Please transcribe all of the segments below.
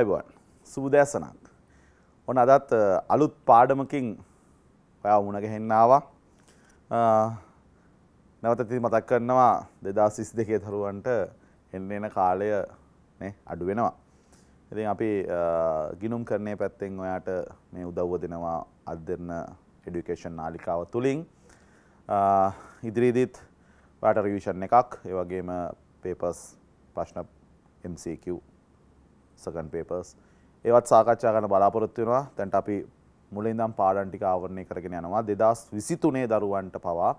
අයිබෝන් සුබදෑසනක් ඔන්න අදත් අලුත් පාඩමකින් ඔයා මුණගැහෙන්නවා නැවත ති මතක් කරනවා දෙදා සිස් දෙකේ තරුවන්ට එන්න එන කාලය අඩු වෙනවා ඉතින් අපි ගිනුම් කරන්නේ පැත්තෙන් ඔයාට මේ උදව්ව දෙනවා අත් දෙන්න එඩිකේෂන් නාලිකාව තුළින් ඉදිරිදිත් වට රිවිෂන් එකක් ඒවගේම පේපස් ප්‍රශ්න MCQ සකන් පේපර්ස් ඒවත් සාකච්ඡා කරන බලාපොරොත්තුවෙනවා තැන්ට අපි මුලින්දම් පාඩන්ටික ආවරණය කරගෙන යනවා දෙදස් විසිතුනේ දරුවන්ට පවා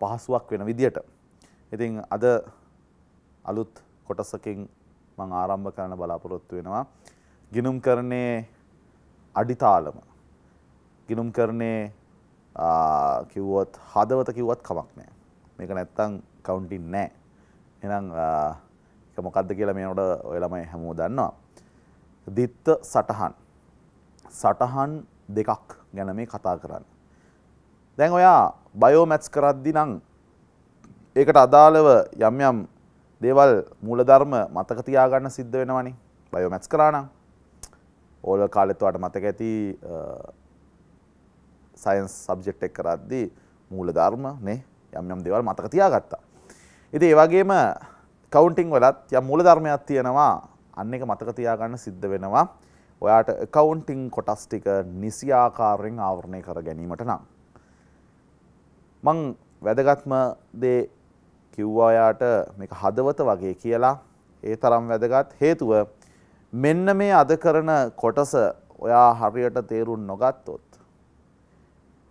පහසුවක් වෙන විදියට. ඉතින් අද අලුත් කොටසකින් මං ආරම්භ කරන බලාපොරොත්තු වෙනවා. ගිනුම් කරන්නේ අඩිතාලම. ගිනුම් කරන්නේ කිව්වොත් හදවත කිව්වත් කමක් නෑ. මේක නැත්තං කවුන්ටින් නෑ. එනම් එක මොකක්ද කියලා මේනොට ඔයළමයි හැමෝ දන්නවා. දිත්ත සටහන් සටහන් දෙකක් ගැන මේ කතා කරන්න. දැන් ඔයා බයෝමැත්ස් කරද්දි නං ඒකට අදාළව යම් යම් දේවල් මූලධර්ම මතක තියාගන්න සිද්ධ වෙනවනි බයෝමැත්ස් කරානම් ඕල කාලෙත්වට මතක ඇති සයින්ස් සබ්ජෙක්් එක් කරද්දි මූලධර්ම නේ යම් යම් දෙවල් මතක තියාගත්තා. ඉති ඒවගේම කවුන්ටිං වලත් යම් මූලධර්මයක් තියෙනවා අන්න එක මතක තියාගන්න සිද්ධ වෙනවා ඔයාට කවුන්ටිං කොටස් ටික නිසියාකාරයෙන් ආවරණය කර ගැනීමට නම් මං වැදගත්ම දේ කිව්වා ඔයාට මේක හදවත වගේ කියලා ඒ තරම් වැදගත් හේතුව මෙන්න මේ අද කරන කොටස ඔයා හරියට තේරුම් නොගත්තොත්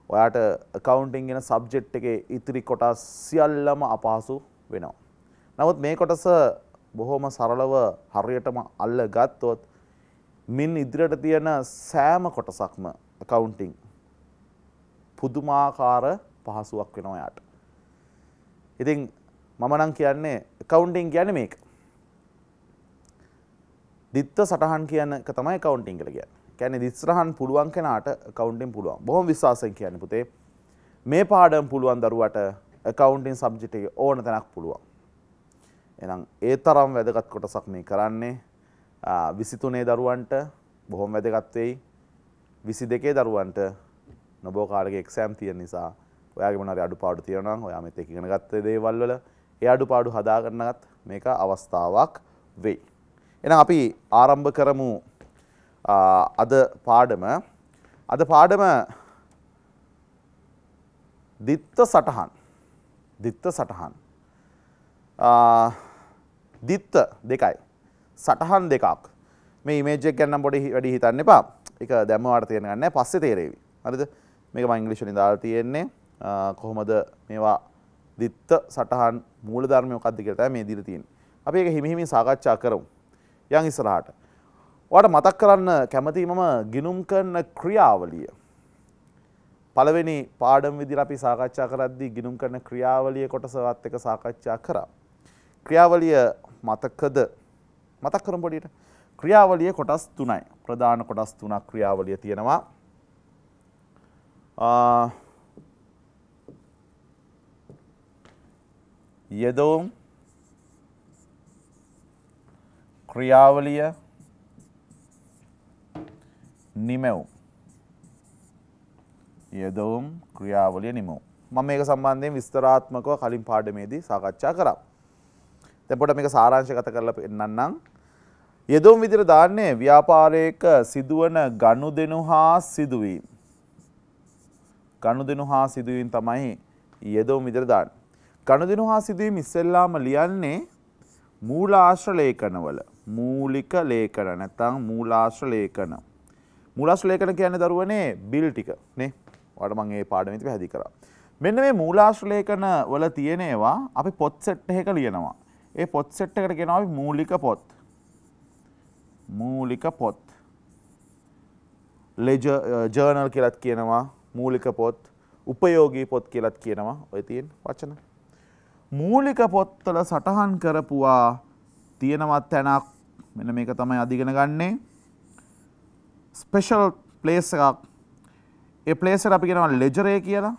ඔයාට කවුන්ටිං ගෙන සබ්ජෙට් එකේ ඉතිරි කොටස් සියල්ලම අපහසු වෙනවා නමුත් මේ කොටස බොහොම සරලව හරියටම අල්ල ගත්තොත් මින් ඉදිරියට තියෙන සෑම කොටසක්ම කවුන්ටිං පුදුමාකාර පහසුවක් වෙනවා යාට. ඉතින් මම නම් කියන්නේ කවුන්ටිං කියන්නේ මේක. දිත්ත සටහන් කියන එක තමයි කවුන්ටිං කියලා කියන්නේ. කියන්නේ දිත්සරහන් පුළුවන් කෙනාට කවුන්ටිං පුළුවන්. බොහොම විශ්වාසයෙන් කියන්නේ පුතේ. මේ පාඩම් පුළුවන් දරුවට කවුන්ටිං සබ්ජෙක්ට් එක ඕන තැනක් පුළුවන්. එනම් ඒ තරම් වැදගත් කොටසක් මේ කරන්නේ විසිතුනේ දරුවන්ට බොහොම වැදගත්වෙයි විසි දෙකේ දරුවන්ට නොබෝ කාලගේ එක්සෑම් තියෙන නිසා ඔයාගේ මොනරි අඩු පාඩු තියෙනවා ඔයා මෙතේ ඉගෙන ගත්ත දේවල් වල ඒ අඩු පාඩු හදා ගන්නත් මේක අවස්ථාවක් වෙයි. එහෙනම් අපි ආරම්භ කරමු අද පාඩම. අද පාඩම දිත්ත සටහන්. දිත්ත සටහන්. දිත්ත දෙකයි. සටහන් දෙකක් මේ මේජෙක් ගැන්නම් පොඩි වැඩි හිතන්න එපා එක දැමවාට තියෙනගන්න පස්සේ තේරේවි. හරිද මේක මංගලිෂණ දාල් තියෙන්නේ කොහොමද මේවා දිත්ත සටහන් මූල ධර්මයකක්ද කියලට මේ දිර තියෙන්. අපි එක හිමිහිමි සාකච්ඡා කරමු. යං ඉස්සරහට. ඔයාට මතක් කරන්න කැමති මම ගිනුම් කරන ක්‍රියාවලිය. පළවෙනි පාඩම් විදිහට අපි සාකච්ඡා කරද්දී ගිනුම් කරන ක්‍රියාවලිය කොටසවත් එක සාකච්ඡා කරා. ක්‍රියාවලිය මතකද මතක් කරමු පොඩියට ක්‍රියාවලිය කොටස් 3යි ප්‍රධාන කොටස් 3ක් ක්‍රියාවලිය තියෙනවා යෙදවුම් ක්‍රියාවලිය නිමැවුම් යෙදවුම් ක්‍රියාවලිය නිමවුම් මම මේක සම්බන්ධයෙන් විස්තරාත්මකව කලින් පාඩමේදී සාකච්ඡා කරා දැපොට මේක සාරංශගත කරලා පෙන්න්නන්නම්. යෙදුම් විදිර දාන්නේ ව්‍යාපාරයක සිදුවන ගණු දෙනු හා සිදුවීම්. ගණු දෙනු හා සිදුවීම් තමයි යෙදුම් විදිරදාන්න. ගණු දෙනු හා සිදුවීම් ඉස්සෙල්ලාම ලියන්නේ මූලාශ්‍ර ලේකනවල මූලික ලේකන නැතං මූලාශ්‍ර ලේකන. මූලාශ්‍ර ලේකන කියන්න දරුවනේ බිල් ටික නේ වඩමන්ගේ පාඩමිති පැහැදි කරා. මෙන්න මේ මූලාශ්‍රලේකන වල තියෙනවා අපි පොත්සෙට් එක ලියනවා. ඒ පොත් සෙට් එකට කියනවා මූලික පොත්. මූලික පොත්. ලෙජර් ජර්නල් කියලත් කියනවා මූලික පොත්. උපයෝගී පොත් කියලත් කියනවා ඔය තියෙන වචන. මූලික පොත්වල සටහන් කරපුවා තියෙනවත් තැනක් මෙන මේක තමයි අධිගෙන ගන්නේ ස්පෙෂල් ප්ලේස් එකක් ඒ ප්ලේසර අපි ගෙනවා ලෙජරය කියලා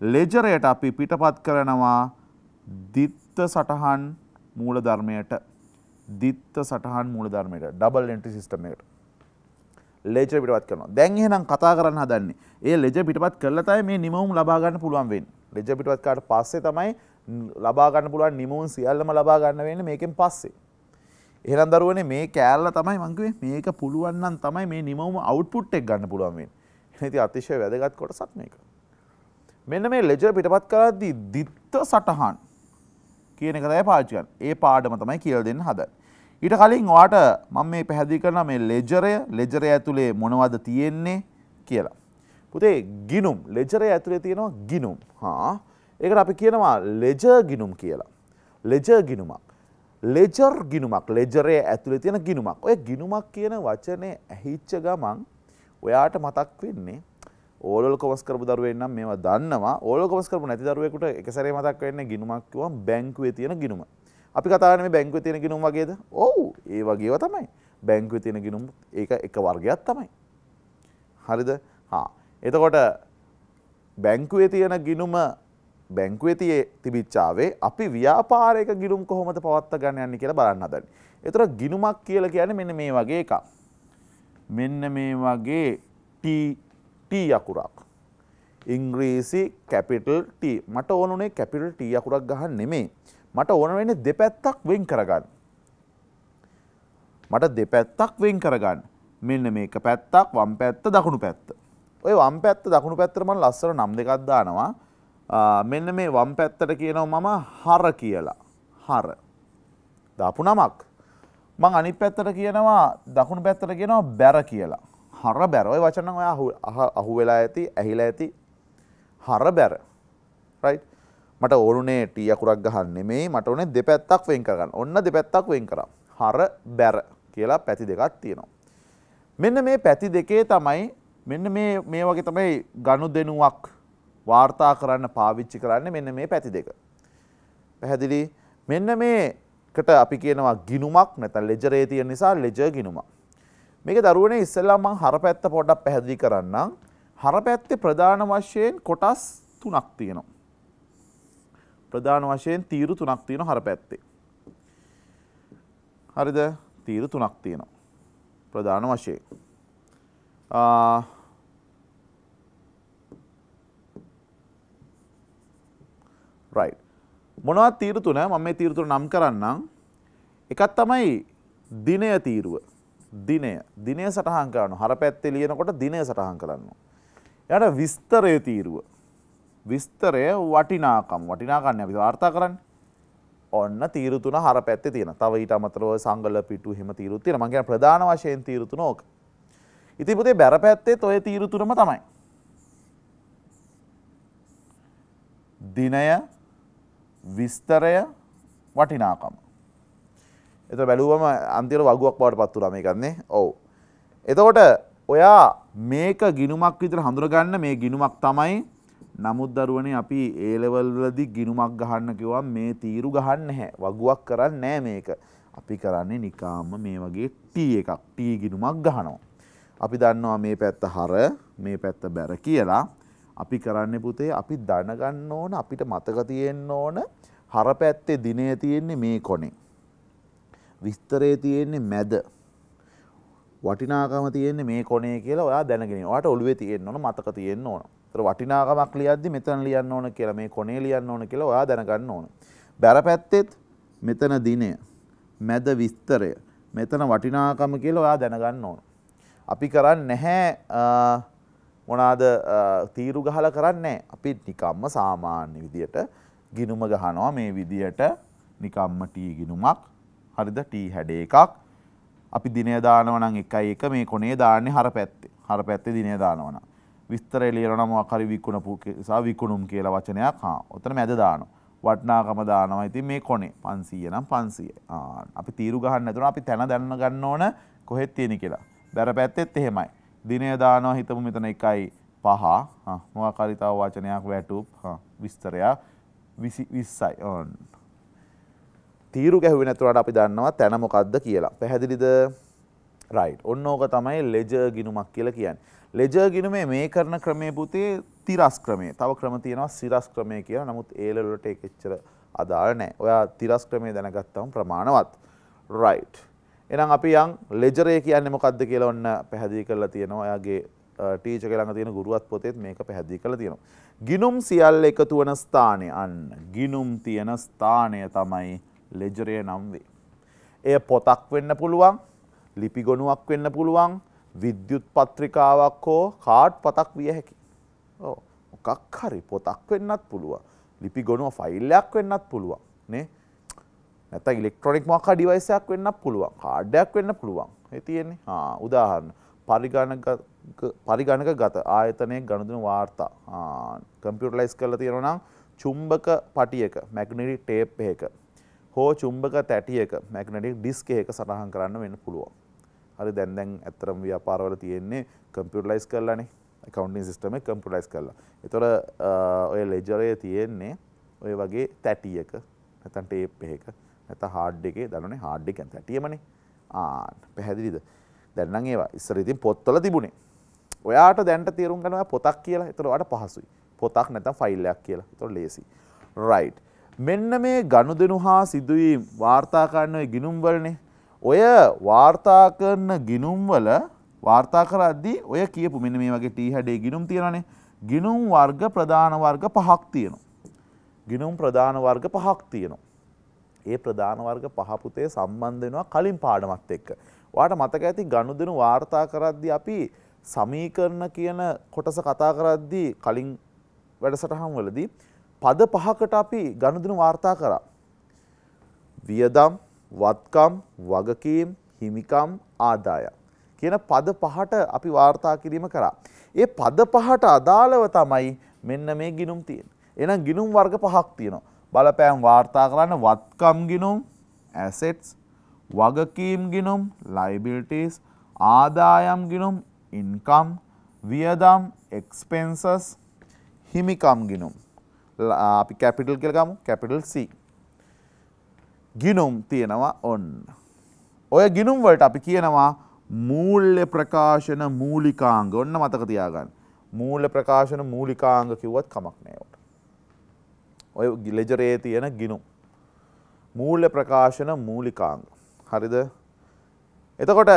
ලෙජරයට අපි පිටපත් කරනවා දිත්ත සටහන් මූල ධර්මයට දිත්ත සටහන් මූල ධර්මයට ඩබල් එන්ට්‍රි සිස්ටම් එකට ලෙජ පිටපත් කරනවා. දැන් එහෙනම් කතා කරන්න හදන්නේ. ඒ ලෙජ පිටපත් කරලා තමයි මේ නිමවුම් ලබා ගන්න පුළුවන් වෙන්නේ. ලෙජ පිටපත් කාට පස්සේ තමයි ලබා ගන්න පුළුවන් නිමවුම් සියල්ලම ලබා ගන්න වෙන්නේ මේකෙන් පස්සේ. එහෙනම් දරුවනේ මේ කෑල්ල තමයි මං කිව්වේ මේක පුළුවන් නම් තමයි මේ නිමවුම අවුට්පුට් එක ගන්න පුළුවන් වෙන්නේ. එහෙනම් ඉතින් අතිශය වැදගත් කොටසක් මේක. මෙන්න මේ ලෙජර් පිටපත් කරද්දී දිත්ත සටහන් කියන එක තමයි පාවිච්චි කරන්නේ. ඒ පාඩම තමයි කියලා දෙන්න හදන්නේ. ඊට කලින් ඔයාට මම මේ පැහැදිලි කරන මේ ලෙජරය, ලෙජරය ඇතුලේ මොනවද තියෙන්නේ කියලා. පුතේ ගිනුම්, ලෙජරය ඇතුලේ තියෙනවා ගිනුම්. හා ඒකට අපි කියනවා ලෙජර් ගිනුම් කියලා. ලෙජර් ගිනුමක්. ලෙජර් ගිනුමක් ලෙජරේ ඇතුළේ තියෙන ගිනුමක්. ඔය ගිනුමක් කියන වචනේ ඇහිච්ච ගමන් ඔයාට මතක් වෙන්නේ ඕලොල් කොමස් කරපු දරුවෙන් නම් මේවා දන්නවා ඕලොල් කොමස් කරපු නැති දරුවෙකුට එක සැරේ මතක් වෙන්නේ ගිණුමක් කිව්වම බැංකුවේ තියෙන ගිණුම. අපි කතා කරන්නේ මේ බැංකුවේ තියෙන ගිණුම වගේද? ඔව් ඒ වගේව තමයි. බැංකුවේ තියෙන ගිණුම ඒක එක වර්ගයක් තමයි. හරිද? හා. එතකොට බැංකුවේ තියෙන ගිණුම බැංකුවේ තියේ තිබිච්චාවේ අපි ව්‍යාපාරයක ගිණුම් කොහොමද පවත්වා ගන්න යන්නේ කියලා බලන්න හදන්නේ. එතකොට ගිණුමක් කියලා කියන්නේ මෙන්න මේ වගේ එකක්. මෙන්න මේ වගේ T T අකුරක්. ඉංග්‍රීසි කැපිටල් T මට ඕනුනේ කැපිටල් T අකුරක් ගහන්න නෙමේ. මට ඕන වෙන්නේ දෙපැත්තක් වෙන් කරගන්න. මට දෙපැත්තක් වෙන් කරගන්න. මෙන්න මේක පැත්තක් වම් පැත්ත දකුණු පැත්ත. ඔය වම් පැත්ත දකුණු පැත්තට මම ලස්සන නම් දෙකක් දානවා. මෙන්න මේ වම් පැත්තට කියනවා මම හර කියලා. හර. දාපු නමක්. මං අනිත් පැත්තට කියනවා දකුණු පැත්තට කියනවා බැර කියලා. හර බැර ඔය වචන ඔය අහු වෙලා ඇති ඇහිලා ඇති හර බැර රයිට් මට ඕනුනේ ටී අකුරක් ගහන්න නෙමෙයි මට ඕනේ දෙපැත්තක් වෙන් කරගන්න. ඔන්න දෙපැත්තක් වෙන් කරා. හර බැර කියලා පැති දෙකක් තියෙනවා. මෙන්න මේ පැති දෙකේ තමයි මෙන්න මේ මේ වගේ තමයි ගනුදෙනුවක් වාර්තා කරන්න පාවිච්චි කරන්නේ මෙන්න මේ පැති දෙක. පැහැදිලි? මෙන්න මේකට අපි කියනවා ගිනුමක් නැත්නම් ලෙජරේ තියෙන නිසා ලෙජර් ගිනුමක්. මේක දරුවනේ ඉස්සෙල්ලා මං හරපැත්ත පොඩ්ඩක් පැහැදිලි කරන්නම්. හරපැත්තේ ප්‍රධාන වශයෙන් කොටස් තුනක් තියෙනවා. ප්‍රධාන වශයෙන් තීරු තුනක් තියෙනවා හරපැත්තේ. හරිද? තීරු තුනක් තියෙනවා. ප්‍රධාන වශයෙන්. ආ right. මොනවද තීරු තුන? මම මේ තීරු තුන නම් කරන්නම්. එකක් තමයි දිනය තීරුව. දිනය දිනය සටහන් කරන හර පැත්තේ ලියනකොට දිනය සටහන් කරන්න. යට විස්තරය තීරුව. විස්තරය වටිනාකම් වටිනාකන්න ඇි වාර්තා කරන්න ඔන්න තීරතුන හර පැත්ත තියෙන තව ඊට අමතරව සංගල පිටු හෙම තීරුත්තින මගේ ප්‍රධාන වශයෙන් තීරතු නෝක. ඉතිපුතේ බැර පැත්තේ ඔය තීරතුරම තමයි. දිනය විස්තරය වටිනාකම. එත බැලුවම අන්තිර වගුවක් බවට පත්තුර මේ කරන්නේ ඔවු. එතකොට ඔයා මේක ගිනුමක් විතර හඳුරගන්න මේ ගිනුමක් තමයි නමුත් දරුවනේ අපි ඒලවල්ලදි ගිනුමක් ගහන්න කිව්වා මේ තීරු ගහන්න හැ වගුවක් කරන්න නෑ මේක අපි කරන්නේ නිකාම්ම මේ වගේ ටී එකක් ටී ගිනුමක් ගහනවා. අපි දන්නවා මේ පැත්ත හර මේ පැත්ත බැර කියලා අපි කරන්න පුතේ අපි දනගන්න ඕන අපිට මතක තියෙන්න ඕන හර පැත්තේ දිනේ තියෙන්නේ මේ කොනේ විස්තරේ තියෙන්නේ මැද වටිනාකම තියෙන්නේ මේ කොනේ කියලා ඔයා දැනගෙන ඔයාට ඔළුවේ තියෙන්න ඕන මතක තියෙන්න ඕන. ඒතර වටිනාකමක් ලියද්දි මෙතන ලියන්න ඕන කියලා මේ කොනේ ලියන්න ඕන කියලා ඔයා දැනගන්න ඕන. බැර පැත්තෙත් මෙතන දිනය මැද විස්තරය මෙතන වටිනාකම කියලා ඔයා දැනගන්න ඕන. අපි කරන්නේ නැහැ මොනාද තීරු ගහලා කරන්නේ අපි නිකම්ම සාමාන්‍ය විදියට ගිනුම ගහනවා මේ විදියට නිකම්ම ටී ගිනුමක් හරිද ටී හැඩ එකක් අපි දිනේ දානවනම් එකයි එක මේ කොනේ දාන්නේ හර පැත්තේ හර පැත්තේ දිනේ දානවනම් විස්තරය ලියනවා නම් මොකක් හරි විකුණපු සා විකුණුම් කියලා වචනයක් හා ඔතන මැද දානවා වටිනාකම දානවා ඉතින් මේ කොනේ 500 නම් 500 අපි තීරු ගහන්න නැතුන අපි තැන දැනන ගන්න ඕන කොහෙද තියෙන කියලා බැර පැත්තෙත් එහෙමයි දිනේ දානවා හිතමු මෙතන එකයි පහ මොකක් හරි තව වචනයක් වැටුප් විස්තරයක් 20යි ඕන් තීරු ගැහුව නැතුවට අපි දන්නවා තැන මොකක්ද කියලා පැහැදිලිද රයි් ඔන්න ඕක තමයි ලෙජර් ගිනුමක් කියලා කියන්න. ලෙජර් ගිනුමේ මේ කරන ක්‍රමය පුතේ තිරස් ක්‍රමේ තව ක්‍රම තියෙනවා සිරස් ක්‍රමය කියලා නමුත් ඒලලට එකච්චර අදාළ නෑ ඔයා තිරස් ක්‍රමය දැනගත්තම ප්‍රමාණවත් රයි්. එනම් අපි යන් ලෙජරේ කියන්න මොකක්ද කියලා ඔන්න පැහැදිලි කරලා තියෙනවා ඔයාගේ ටීච කළඟ තියෙන ගුරුවත් පොතෙත් මේක පැහැදිලි කළ තියෙනවා. ගිනුම් සියල් එකතු වන ස්ථානය අන්න ගිනුම් තියෙන ස්ථානය තමයි ලෙජරය නම් වේ. එය පොතක් වෙන්න පුළුවන් ලිපිගොනුවක් වෙන්න පුළුවන් විද්‍යුත් පත්‍රිකාවක් හෝ කාඩ් පතක් විය හැකි. මොකක් හරි පොතක් වෙන්නත් පුළුවන් ලිපි ගොනුව ෆයිල්ලයක් වෙන්නත් පුළුවන් නේ නැත ඉලෙක්ට්‍රොනික් මක්ක ඩිවයිසයක් වෙන්න පුළුවන් කාඩ්ඩයක් වෙන්න පුළුවන් ඇතියෙන්නේ උදාහරන්න පරිගණක ගත ආයතනය ගණදුන වාර්තා කම්පියුටලයිස් කරලා තියෙනනම් චුම්බක පටියක මැගනිරි ටේප් එක හෝ චුම්භක තැටියක මැකනටික් ඩිස්ක එක සටහන් කරන්න වෙන්න පුළුවන්. හරි දැන් දැන් ඇත්තරම් ව්‍යාපාරවල තියෙන්නේ කම්පියුටරයිස් කරලානේ කවන්ටින් සිස්ටම කම්පියුටරයිස් කරලා. ඒතොර ඔය ලෙජරේ තියෙන්නේ ඔය වගේ තැටියක නැත්නම් ටේප් එකක නැත්නම් හાર્ඩ් එකේ දානනේ හાર્ඩ් එකෙන් තැටියමනේ. ආ පැහැදිලිද? දැන් නම් ඒවා ඉස්සර ඉතින් පොත්වල තිබුණේ. ඔයාට දැන්ට තේරුම් ගන්න පොතක් කියලා. ඒතොර ඔයාට පහසුයි. පොතක් නැත්නම් ෆයිල් එකක් කියලා. ඒතොර ලේසි. right මෙන්න මේ ගනුදෙනු හා සිදුවී වාර්තාකරන්න ඔය ගිනුම්වලනේ. ඔය වාර්තා කරන ගිනුම්වල වාර්තා කරද්දී ඔය කියපු මෙන්න මේ වගේ ටී හැඩේ ගිනුම් තියෙනනේ. ගිනුම් වර්ග ප්‍රධාන වර්ග පහක් තියෙනවා. ගිනුම් ප්‍රධාන වර්ග පහක් තියෙනවා. ඒ ප්‍රධාන වර්ග පහ පුතේ සම්බන්ධ වෙනවා කලින් පාඩමත් එක්ක. ඔයාට මතක ඇති ගනුදෙනු වාර්තා කරද්දී අපි සමීකරණ කියන කොටස කතා කරද්දී කලින් වැඩසටහන් වලදී පද පහකට අපි ගණදනු වාර්තා කරා. වියදම් වත්කම් වගකීම් හිමිකම් ආදායම් කියන පද පහට අපි වාර්තා කිරීම කරා. ඒ පද පහට අදාළව තමයි මෙන්න මේ ගිනුම් තියෙන. එනම් ගිනුම් වර්ග පහක් තියෙනවා. බලපෑම් වාර්තා කරන්න වත්කම් ගිනුම් ඇසෙට්ස් වගකීම් ගිනුම් ලයිබිල්ටස් ආදායම් ගිනුම් ඉන්කම් වියදම් එක්ස්පෙන්සස් හිමිකම් ගිනුම් අපි කැපිටල් කෙලගමු කැපිටල් C. ගිනුම් තියෙනවා ඔන්න. ඔය ගිනුම්වලට අපි කියනවා මූල්්‍ය ප්‍රකාශන මූලිකාංග ඔන්න මතක තියාගන්න මූල්්‍ය ප්‍රකාශන මූලිකාංග කිව්වත් කමක් නෑවට. ඔය ගිලජරේ තියෙන ගිනුම්. මූල්්‍ය ප්‍රකාශන මූලිකාංග. හරිද එතකොට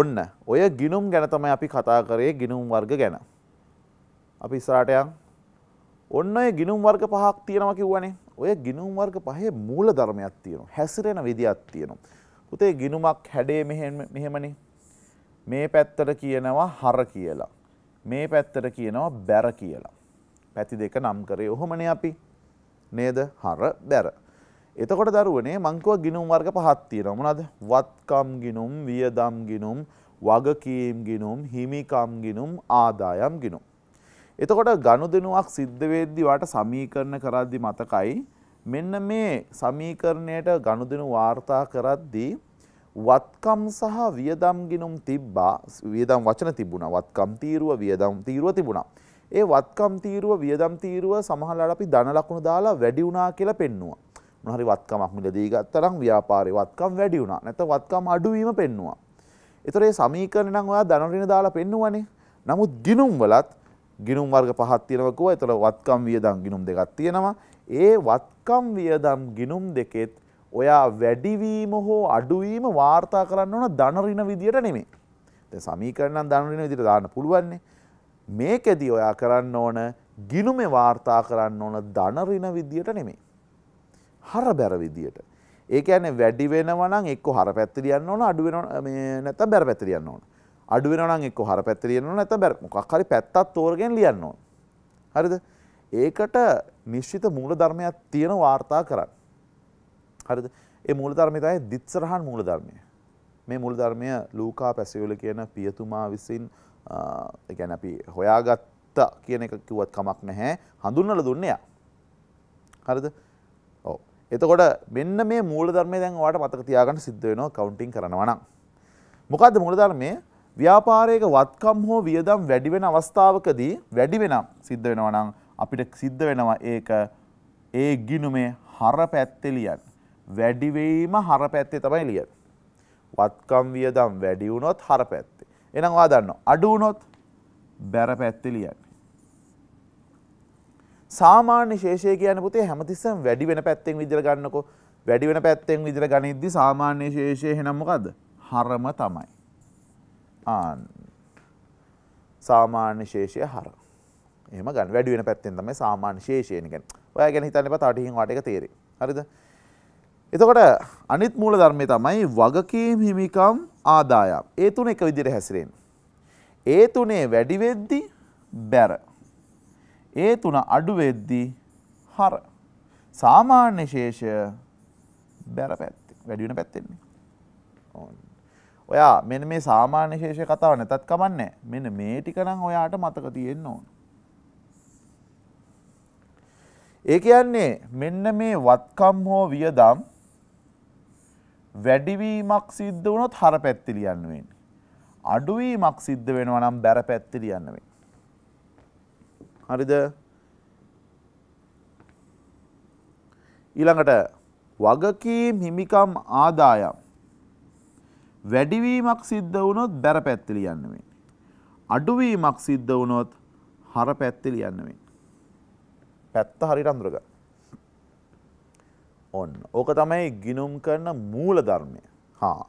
ඔන්න ඔය ගිනුම් ගැනතමයි අපි කතා කරේ ගිනුම් වර්ග ගැන. අපි ස්රාටයන් ඔන්න ඔය ගිනුම් වර්ග පහක් තියෙනවා කිව්වනේ. ඔය ගිනුම් වර්ග පහේ මූල ධර්මයක් තියෙනවා. හැසිරෙන විදියක් තියෙනවා. පුතේ ගිනුමක් හැඩේ මෙහෙමනේ. මේ පැත්තට කියනවා හර කියලා. මේ පැත්තට කියනවා බැර කියලා. පැති දෙක නම් කරේ ඔහොමනේ අපි. නේද? හර බැර. එතකොට දරුවනේ මංකුව ගිනුම් වර්ග පහක් තියෙනවා. මොනවද? වත්කම් ගිනුම්, වියදම් ගිනුම්, වගකීම් ගිනුම්, හිමිකම් ගිනුම්, ආදායම් ගිනුම්. එතකොට ගනුදෙනුවක් සිද්ධ වෙද්දී වාට සමීකරණ කරද්දී මතකයි මෙන්න මේ සමීකරණයට ගනුදෙනු වාර්තා කරද්දී වත්කම් සහ වියදම් ගිණුම් තිබ්බා වියදම් වචන තිබුණා වත්කම් තීරුව වියදම් තීරුව තිබුණා ඒ වත්කම් තීරුව වියදම් තීරුව සමහරවිට අපි ධන ලකුණු දාලා වැඩි වුණා කියලා පෙන්නුවා මොන හරි වත්කමක් මිලදී ගත්තා නම් ව්‍යාපාරේ වත්කම් වැඩි වුණා නැත්නම් වත්කම් අඩු වීම පෙන්නුවා ඒතර ඒ සමීකරණ නම් ඔයා ධන ඍණ දාලා පෙන්නුවනේ නමුත් ගිණුම් වලත් ගිනුම් වර්ග පහක් තියෙනවා කිව්වා. ඒතර වත්කම් වියදම් ගිනුම් දෙකක් තියෙනවා. ඒ වත්කම් වියදම් ගිනුම් දෙකෙත් ඔයා වැඩිවීම හෝ අඩුවීම වාර්තා කරන්න ඕන ධනරින විදියට නෙමේ. දැන් සමීකරණම් ධනරින විදියට දාන්න පුළුවන්නේ. මේකෙදි ඔයා කරන්න ඕන ගිනුමේ වාර්තා කරන්න ඕන ධනරින විදියට නෙමේ. හර බැර විදියට. ඒ කියන්නේ වැඩි වෙනවා නම් එක්ක හර පැත්තට යන්න ඕන අඩු වෙනවා මේ නැත්නම් බැර පැත්තට යන්න ඕන. අඩු වෙනවා නම් එක්ක හර පැත්තට ලියන්න ඕන නැත්නම් බැර මොකක් හරි පැත්තක් තෝරගෙන ලියන්න ඕන. හරිද? ඒකට නිශ්චිත මූල ධර්මයක් තියෙන වාර්තා කරන්න. හරිද? ඒ මූල ධර්මය තමයි දිත්සරහන් මූල ධර්මය. මේ මුල් ධර්මය ලූකා පැසයුල කියන පියතුමා විසින් ගැන අපි හොයාගත්ත කියන එක කිව්වත් කමක් නැහැ හඳුන්නල දුන්නයා. හරිද ඕ එතකොට මෙන්න මේ මූල ධර්මය දැන් වාට මතක තියාගන්න සිද්ධ වෙනවා කවුන්ටින් කරනවා නම්. මොකද්ද මූල ධර්මයේ ව්‍යාපාරයක වත්කම් හෝ වියදම් වැඩි වෙන අවස්ථාවකදී වැඩි වෙනම් සිද්ධ වෙනවා නම් අපිට සිද්ධ වෙනවා ඒක ඒ ගිනුමේ හර පැත්තේ ලියන්න. වැඩි වීම හර පැත්තේ තමයි ලියන්නේ. වත්කම් වියදම් වැඩි වුණොත් හර පැත්තේ. එහෙනම් ඔයා දන්නවා අඩු වුණොත් බැර පැත්තේ ලියන්න. සාමාන්‍ය ශේෂය කියන්නේ පුතේ හැමතිස්සෙම වැඩි වෙන පැත්තෙන් විදිහට ගන්නකො වැඩි වෙන පැත්තෙන් විදිහට ගනිද්දි සාමාන්‍ය ශේෂය එහෙනම් මොකද්ද? හරම තමයි. ආන් සාමාන්‍ය ශේෂය හර එම ගන් වැඩි වෙන පැත්තෙන් තමයි සාමාන්‍ය ශේෂයෙන් කියන්නේ. ඔයා ගැන හිතන්න එපා තව ටිකින් වාට එක තේරෙයි. හරිද? එතකොට අනිත් මූල ධර්මය තමයි වගකීම් හිමිකම් ආදායම්. ඒ තුන එක විදිහට හැසිරෙන්නේ. ඒ තුනේ වැඩි වෙද්දි බැර. ඒ තුන අඩු වෙද්දි හර. සාමාන්‍ය ශේෂය බැර පැත්තේ. වැඩි වෙන පැත්තේ නේ. ඕන. ඔයා මෙන මේ සාමාන්‍ය ශේෂය කතාව නැතත් කමන්නේ මෙන මේ ටිකනම් ඔයාට මතක තියෙන්න ඕන. ඒ කියන්නේ මෙන්න මේ වත්කම් හෝ වියදම් වැඩිවීමක් සිද්ධ වුණොත් හර පැත්ති ලියන්න වෙන්නේ. අඩුවීමක් සිද්ධ වෙනවා නම් බැර පැත්ති ලියන්න වෙන්නේ. හරිද? ඊළඟට වගකීම් හිමිකම් ආදායම් වැඩිවීමක් සිද්ධ වුණොත් බැර පැත්ත ලියන්න වෙන්නේ. අඩුවීමක් සිද්ධ වුණොත් හර පැත්ත ලියන්න වෙන්නේ. පැත්ත හරියට අඳුරගන්න. ඔන්න. ඕක තමයි ගිනුම් කරන මූල ධර්මය. හා.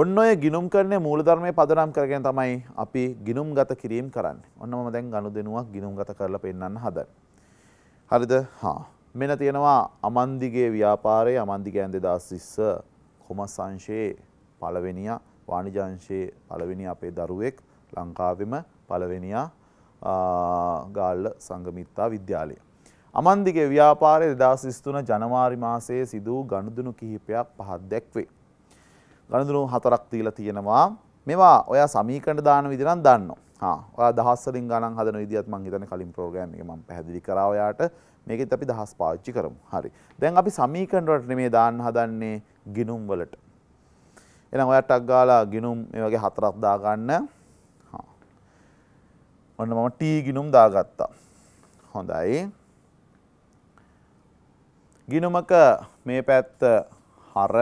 ඔන්න ඔය ගිනුම් කරන්නේ මූලධර්මයේ පදනම් කරගෙන තමයි අපි ගිනුම්ගත කිරීම කරන්නේ. ඔන්න මම දැන් ගනුදෙනුවක් ගිනුම්ගත කරලා පෙන්නන්න හදන්නේ. හරිද? හා. මෙන්න තියෙනවා අමන්දිගේ ව්‍යාපාරයේ අමන්දිගේ ඇඳේ 16 කොමස් අංශයේ පළවෙනියා වාණිජංශයේ පළවෙනි අපේ දරුවෙක් ලංකාවෙම පළවෙනියා ගාල්ල සංගමිත්තා විද්‍යාලය. අමන්දිගේ ව්‍යාපාරය දෙදස් ස්තුන ජනවාරි මාසයේ සිදූ ගණුදුනු කිහිපයක් පහත් දැක්වේ. ගණදුනු හතරක් තීල තියෙනවා මෙවා ඔය සමීකට දාන විදිරන් දන්න දහස්සලින් ගන හද විදිත් මංගේතන කලින් ප්‍රෝග්‍රම් එක ම පැදිලි කරවයාට මේකෙත් අපි දහස් පාච්චි කරම් හරි දැන් අපි සමීකණ්ඩට මේ දාන්න හදන්නේ ගිනුම්වලට එහෙනම් ඔයා ටක් ගාලා ගිනුම් මේ වගේ හතරක් දාගන්න. හා. ඔන්න මම T ගිනුම් දාගත්තා. හොඳයි. ගිනුමක මේ පැත්ත හර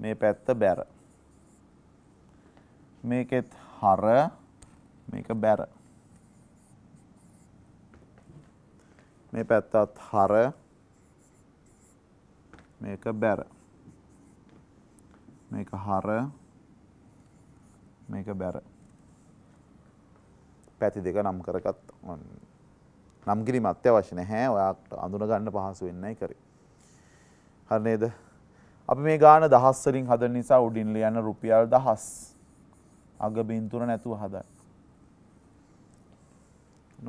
මේ පැත්ත බැර. මේකෙත් හර මේක බැර. මේ පැත්තත් හර මේක බැර. මේක හර මේක බැර. පැති දෙක නම් කරගත් නම් කිරීම අත්‍යවශ්‍ය නැහැ. ඔයාට අඳුන ගන්න පහසු වෙන්නයි කරේ. හරි නේද? අපි මේ ගාන දහස් වලින් හදන නිසා උඩින් ලියන රුපියල් දහස්. අග බින්දුර නැතුව හදන්න.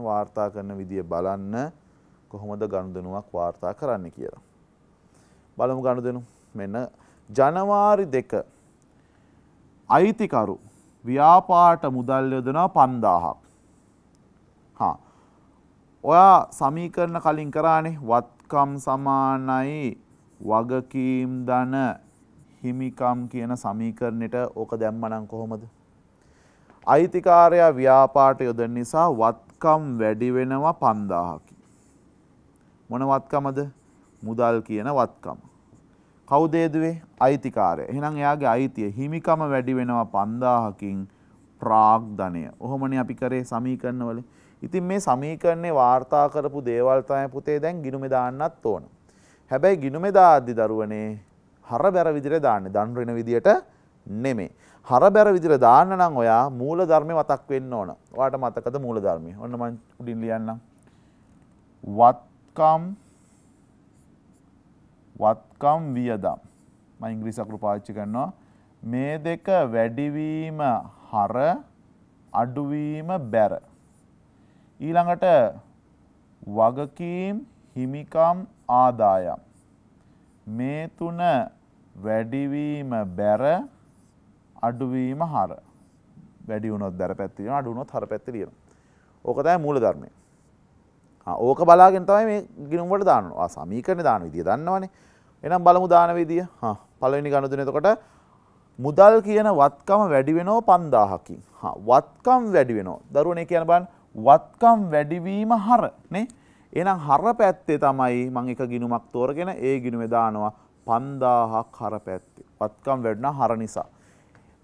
වාර්තා කරන විදිය බලන්න කොහොමද ගනුදෙනුවක් වාර්තා කරන්න කියලා. බලමු ගනුදෙනු. මෙන්න ජනවාරි දෙක අයිතිකරු ව්‍යාපාට මුදල් යොදනා පන්දාහක්. හා. ඔයා සමීකරණ කලින් කරානේ වත්කම් සමානයි වගකීම් දන හිමිකම් කියන සමීකරණයට ඕක දැම්මනම් කොහොමද. අයිතිකාරයා ව්‍යාපාට යොද නිසා වත්කම් වැඩි වෙනවා පන්දාහකි. මොන වත්කමද මුදල් කියන වත්කම. කවුද හේදුවේ? අයිතිකාරය. එහෙනම් එයාගේ අයිතිය හිමිකම වැඩි වෙනවා 5000කින් ප්‍රාග්ධනය. ඔහොමනේ අපි කරේ සමීකරණවල. ඉතින් මේ සමීකරණේ වාර්තා කරපු දේවල් තමයි පුතේ දැන් ගිනුමේ දාන්නත් ඕන. හැබැයි ගිනුමේ දාද්දි දරුවනේ හරබැර විදිහට දාන්නේ. දන් වෙන විදිහට නෙමෙයි. හරබැර විදිහට දාන්න නම් ඔයා මූල ධර්මේ මතක් වෙන්න ඕන. ඔයාට මතකද මූල ධර්මය? ඔන්න මං උඩින් ලියන්නම්. වත්කම් වත්කම් වියදම්. ම ඉංග්‍රීස අකුරු පාච්චි කරනවා. මේ දෙක වැඩිවීම හර අඩුවීම බැර. ඊළඟට වගකීම් හිමිකම් ආදායම්. මේ තුන වැඩිවීම බැර අඩුවීම හර. වැඩි වුණොත් දැර පැත්තිෙන අඩුුණොත් හර පැත්තිලියෙන. ඕකතයි මූල ධර්මය. ඕක බලාගෙන තමයි මේ ගිනුම්වට දානවා සමීකරණ දාන විදිය දන්නවනේ එනම් බලමු දාන විදිය. හා පළවෙනි ගනුදෙන එතකොට මුදල් කියන වත්කම වැඩි වෙනව 5000කින්. හා වත්කම් වැඩි වෙනව. දරුවනේ කියන බලන්න වත්කම් වැඩිවීම හර නේ. එහෙනම් හර පැත්තේ තමයි මම එක ගිණුමක් තෝරගෙන ඒ ගිණුමේ දානවා 5000ක් හර පැත්තේ. වත්කම් වැඩුණා හර නිසා.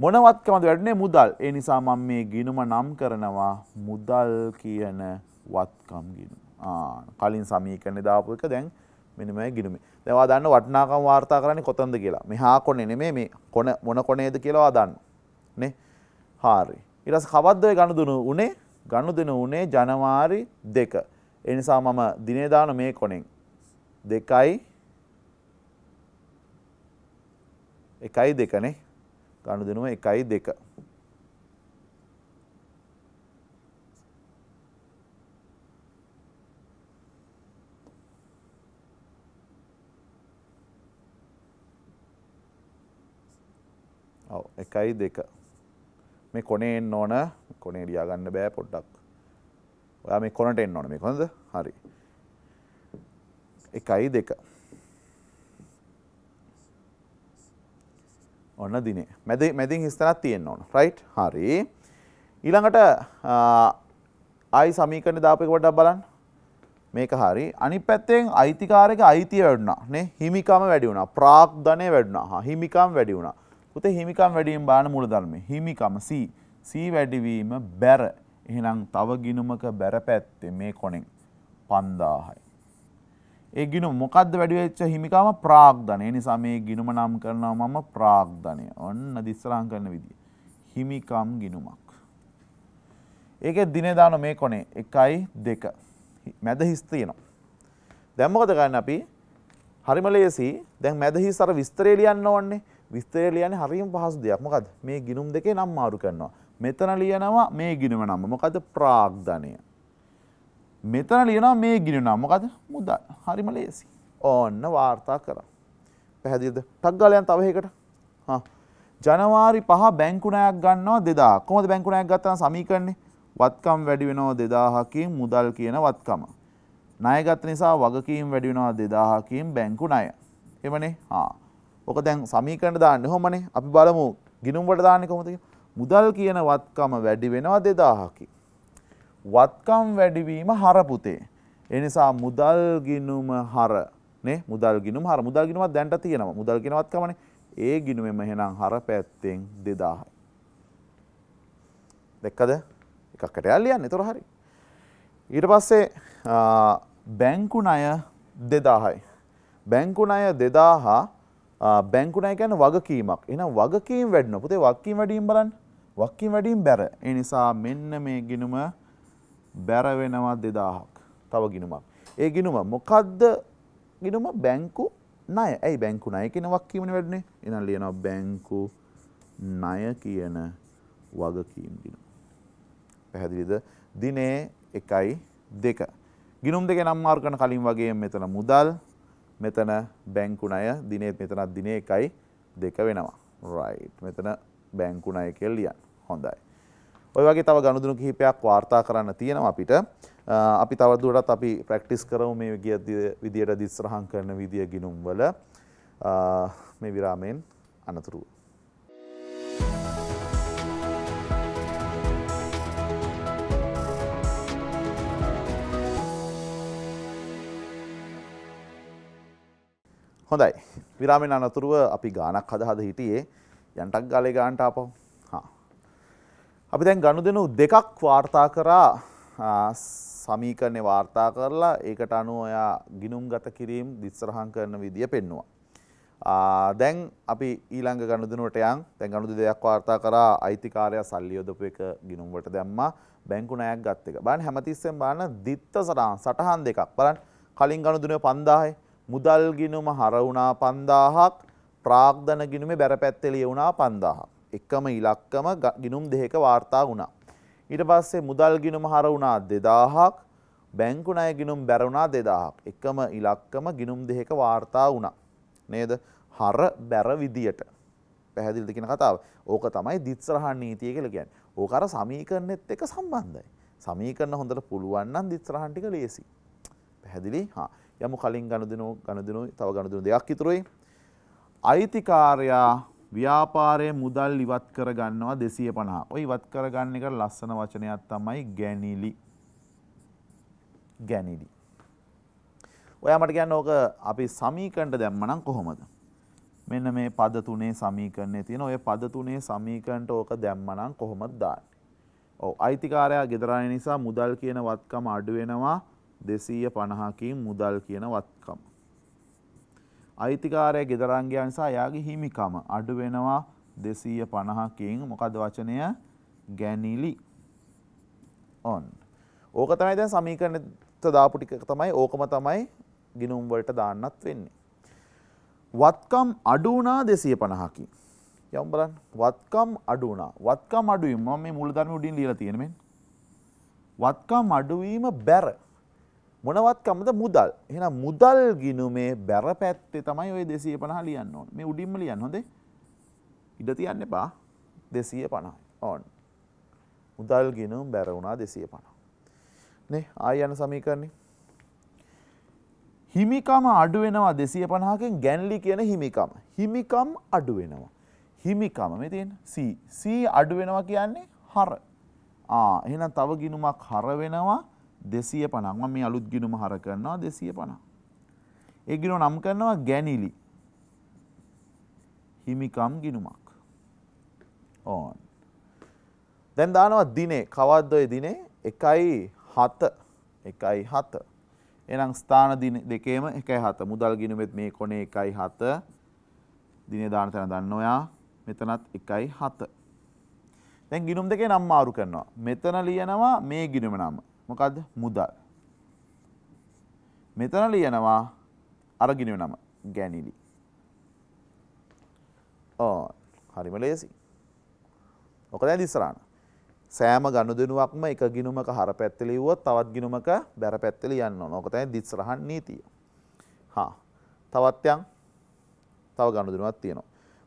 මොන වත්කමද වැඩුණේ මුදල්. ඒ නිසා මම මේ ගිණුම නම් කරනවා මුදල් කියන වත්කම් ගිණුම. ආ කලින් සමීකරණේ දාපු එක දැන් මෙන්න මේ ගිණුමේ. දෙවා දන්න වටනාකම් වාර්තා කරන්නේ කොතන්ද කියලා මෙහා කොනේ නෙමේ මේ කොන මොන කොනේද කියලාවා දන්න නේ හාරි ඊටස් කවද්ද ඔය ගනුදෙනු උනේ ගනුදෙනු උනේ ජනවාරි 2 ඒ නිසා මම දිනේ දාන මේ කොනෙන් 2යි 1යි 2 නේ ගනුදෙනුම 1යි 2 ඔව එකයි දෙක මේ කොනේ එන්න ඕන කොනේ ඩියා ගන්න බෑ පොඩ්ඩක් ඔයා මේ කොනට එන්න ඕන මේ කොනද හරි එකයි දෙක ඔන්න දිනේ මැද මැදින් හිස්තනක් තියෙන්න ඕන රයිට් හරි ඊළඟට ආයි සමීකරණ දාපු එක පොඩ්ඩක් බලන්න මේක හරි අනි පැත්තෙන් අයිතිකාරක අයිතිය වැඩුණා නේ හිමිකම වැඩි වුණා ප්‍රාග්ධනය වැඩුණා හිමිකම් වැඩි වුණා පුතේ හිමිකම් වැඩියෙන් බාන මූලධර්ම. හිමිකම C. C වැඩිවීම බැර. එහෙනම් තව ගිණුමක බැර පැත්තේ මේ කොණෙන් 5000යි. ඒ ගිණුම මොකද්ද වැඩි වෙච්ච හිමිකම ප්‍රාග්ධන. ඒ නිසා මේ ගිණුම නම් කරනවා මම ප්‍රාග්ධනය. ඔන්න දිස්සලම් කරන විදිය. හිමිකම් ගිණුමක්. ඒකේ දිනේ දාන මේ කොණේ 1යි 2. මැද හිස් තියෙනවා. දැන් මොකද කරන්නේ අපි? හරිම ලේසි. දැන් මැද හිස් අර විස්තරේ ලියන්න ඕනේ. විස්තරය ලියන්නේ හරියම පහසු දෙයක්. මොකද මේ ගිනුම් දෙකේ නම් මාරු කරනවා. මෙතන ලියනවා මේ ගිනුම නම. මොකද ප්‍රාග්ධනය. මෙතන ලියනවා මේ ගිනුම නම. මොකද මුදල්. හරිම ලේසි. ඕන්න වාර්තා කරා. පැහැදිලිද? ටක් ගාලා යන තව එකකට. හා ජනවාරි 5 බැංකු ණයක් ගන්නවා 2000. කොහොමද බැංකු ණයක් ගත්තාම සමීකරණේ වත්කම් වැඩි වෙනවා 2000කින් මුදල් කියන වත්කම. ණය ගත්ත නිසා වගකීම් වැඩි වෙනවා 2000කින් බැංකු ණය. එමනේ? හා ඕක දැන් සමීකරණ දාන්න හොමනේ අපි බලමු ගිනුම් වලට දාන්නේ කොහොමද මුදල් කියන වත්කම වැඩි වෙනවා 2000කි. වත්කම් වැඩිවීම හර පුතේ. ඒ නිසා මුදල් ගිනුම හර නේ මුදල් ගිනුම හර මුදල් ගිනුමක් දැන්ට තියෙනවා. මුදල් කියන වත්කමනේ. ඒ ගිනුමෙම එහෙනම් හර පැත්තෙන් 2000යි. දැක්කද? එකකට යල් යන්නේ. ඒතර හරි. ඊට පස්සේ බැංකු ණය 2000යි. බැංකු ණය 2000 බැංකුණය ගැන වගකීමක් එනම් වගකීම් වැඩන පුතේ වක්කීම් වැඩීම් බලන් වක්කීම් වැඩීම් බැර ඒ නිසා මෙන්න මේ ගිනුම බැරවෙනවා දෙදාහක් තව ගිනුමක් ඒ ගිනුම මොකක්ද ගිනුම බැංකු නය ඇයි බැංකු නය කියෙන වක්කීමට වැඩනේ එනම් ලියනවා බැංකු නය කියන වගකීම් ගිනුම පැහැදිලිද දිනේ එකයි දෙක ගිනුම් දෙක නම් මාර්ගන කලින් වගේ මෙතන මුදල් මෙතන බැංකු ණය දිනේත් මෙතනත් දිනේ එකයි දෙක වෙනවා. රයිට්. මෙතන බැංකු ණය කියලා ලියන්න. හොඳයි. ඔය වගේ තව ගනුදෙනු කිහිපයක් වාර්තා කරන්න තියෙනවා අපිට. අපි තවදුරටත් අපි ප්‍රැක්ටිස් කරමු මේ විදියට දිස්රහම් කරන විදිය ගිණුම් වල මේ විරාමයෙන් අනතුරුව හොඳයි විරාමෙන් අනතුරුව අපි ගානක් හද හද හිටියේ යන්ටක් ගලේ ගාන්ට ආපහු අපි දැන් ගනුදෙනු දෙකක් වාර්තා කරා සමීකරණය වාර්තා කරලා ඒකට අනුව ඔයා ගිනුම් ගත කිරීම් දිත්සරහන් කරන විදිය පෙන්නවා දැන් අපි ඊළඟ ගණුදනුවට යන් දැන් ගණුදු දෙයක් වාර්තා කරා අයිතිකාරය සල්ලියෝදපු එක ගිනුම්වට දැම්මා බැංකු නෑක් ගත් එක බන් හැමතිස්සෙන් බාන දිත්ත සටහන් සටහන් දෙකක් බලන් කලින් ගණුදුනය පන්දාහයි මුදල් ගිනුම හරවුණා පන්දාහක් ප්‍රාග්ධන ගිනුමේ බැරපැත්තෙලිය වුණා පන්දාහ. එකම ඉලක්කම ගිනුම් දෙක වාර්තා වුණා. ඊට පස්සේ මුදල් ගිනුම හරවුණා දෙදාහක් බැංකු ණය ගිනුම් බැරවුණා දෙදාහක්. එකම ඉලක්කම ගිනුම් දෙක වාර්තා වුණා. නේද? හර බැර විදියට. පැහැදිලිද කියන කතාව. ඕක තමයි දිත්සරහන් නීතිය කියලා කියන්නේ. ඕක අර සමීකරණෙත් එක්ක සම්බන්ධයි. සමීකරණ හොඳට පුළුවන් නම් දිත්සරහන් ටික ලේසි. පැහැදිලි? හා යමු කලින් ගණුදෙනෝ ගණදෙනෝ තව ගණදෙනු දෙයක් ඉතුරුයි. අයිතිකාරයා ව්‍යාපාරය මුදල් ඉවත් කර ගන්නවා දෙසිය පනා ඔය ඉවත් කරගන්න එක ලස්සන වචනයක් තමයි ගැනිලි ගැනිලි. ඔයාමට ගැන්න ඕක අපි සමීකන්ට දැම්මනම් කොහොමද. මෙන්න මේ පද තුනේ සමීකරණය තියෙන ඔය පද තුනේ සමීකරණට ඕක දැම්මනම් කොහොමද දාන්නේ. ඔව් අයිතිකාරයා ගෙදරාන නිසා මුදල් කියන වත්කම අඩු වෙනවා දෙසීය පණහකින් මුදල් කියන වත්කම. අයිතිකාරය ගෙදරංගයා නිසා යාගේ හිමිකම අඩු වෙනවා දෙසීය පණහකින් මොකද වචනය ගැනිලි ඔන්. ඕක තමයි දැන් සමීකරණත දාපු ටික තමයි ඕකම තමයි ගිනුම් වලට දාන්නත් වෙන්නේ. වත්කම් අඩු වුණා 250කින්. යම් බලන්න වත්කම් අඩු වුණා. වත්කම් අඩුවීම මම මේ මූලධර්ම උඩින් ලියලා තියෙන මෙන්න. වත්කම් අඩුවීම බැර මොනවත්කමද මුදල් එහෙනම් මුදල් ගිනුමේ බැර පැත්තේ තමයි ওই 250 ලියන්න ඕන. මේ උඩින්ම ලියන්න හොඳේ. ඉඩ තියන්න එපා 250. ඕන. මුදල් ගිනුම් බැර වුණා 250. නේ ආය යන සමීකරණේ. හිමිකම අඩු වෙනවා 250කින් ගැන්ලි කියන හිමිකම. හිමිකම් අඩු වෙනවා. හිමිකම මේ තියෙන C. C අඩු වෙනවා කියන්නේ හර. ආ එහෙනම් තව ගිනුමක් හර වෙනවා 250. දෙසිය පනක්ම මේ අලුත් ගිනුම හර කරනවා දෙසිය පනා. ඒ ගිනෝ නම් කරනවා ගැනිලි හිමිකම් ගිනුමක් ඕන්. දැන් දානවා දිනේ කවද්දොය දිනේ එකයි හත එකයි හත එනම් ස්ථාන දෙකේම එකයි හත මුදල් ගිනුමෙත් මේ කොනේ එකයි හත දිනේ දාන තැන දන්න ඔයා මෙතනත් එකයි හත දැන් ගිනුම් දෙකේ නම් මාරු කරනවා මෙතන ලියනවා මේ ගිනුම නම මොකක්ද මුදල්. මෙතන ලියනවා අරගිනිව නම ගැනිලි. ඕ හරිම ලේසි. ඕක දැන් ඉස්සරහන. සෑම ගනුදෙනුවක්ම එක ගිනුමක හර පැත්ත ලිව්වොත් තවත් ගිනුමක බැර පැත්ත ලියන්න ඕන. ඕක තමයි දිස්සරහන් නීතිය. හා. තවත් යම් තව ගනුදෙනුවක් තියෙනවා.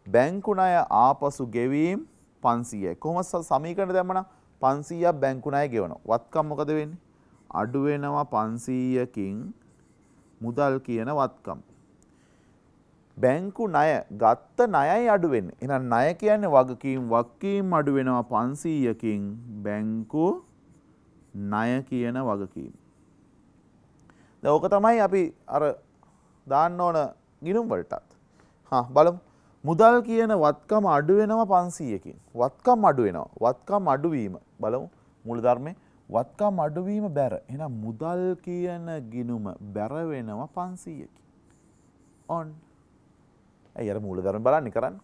බැංකු ණය ආපසු ගෙවීම් 500යි. කොහොමද සමීකරණ දැම්මනම් 500ක් බැංකු ණය ගෙවනවා. වත්කම් මොකද වෙන්නේ? අඩු වෙනවා 500කින් මුදල් කියන වත්කම්. බැංකු ණය ගත්ත ණයයි අඩු වෙන්නේ. එහෙනම් ණය කියන්නේ වගකීම් වක්කීම් අඩු වෙනවා 500කින් බැංකු ණය කියන වගකීම්. දැන් ඕක තමයි අපි අර දාන්න ඕන ගිණුම් වලටත්. හා බලමු. මුදල් කියන වත්කම අඩු වෙනවා 500කින්. වත්කම් අඩු වෙනවා. වත්කම් අඩුවීම බලමු මූලධර්මේ වත්කම් අඩුවීම බැර. එහෙනම් මුදල් කියන ගිනුම බැර වෙනවා 500කින්. on. ඇයි අර මූලධර්ම බලන්නේ කරන්නේ?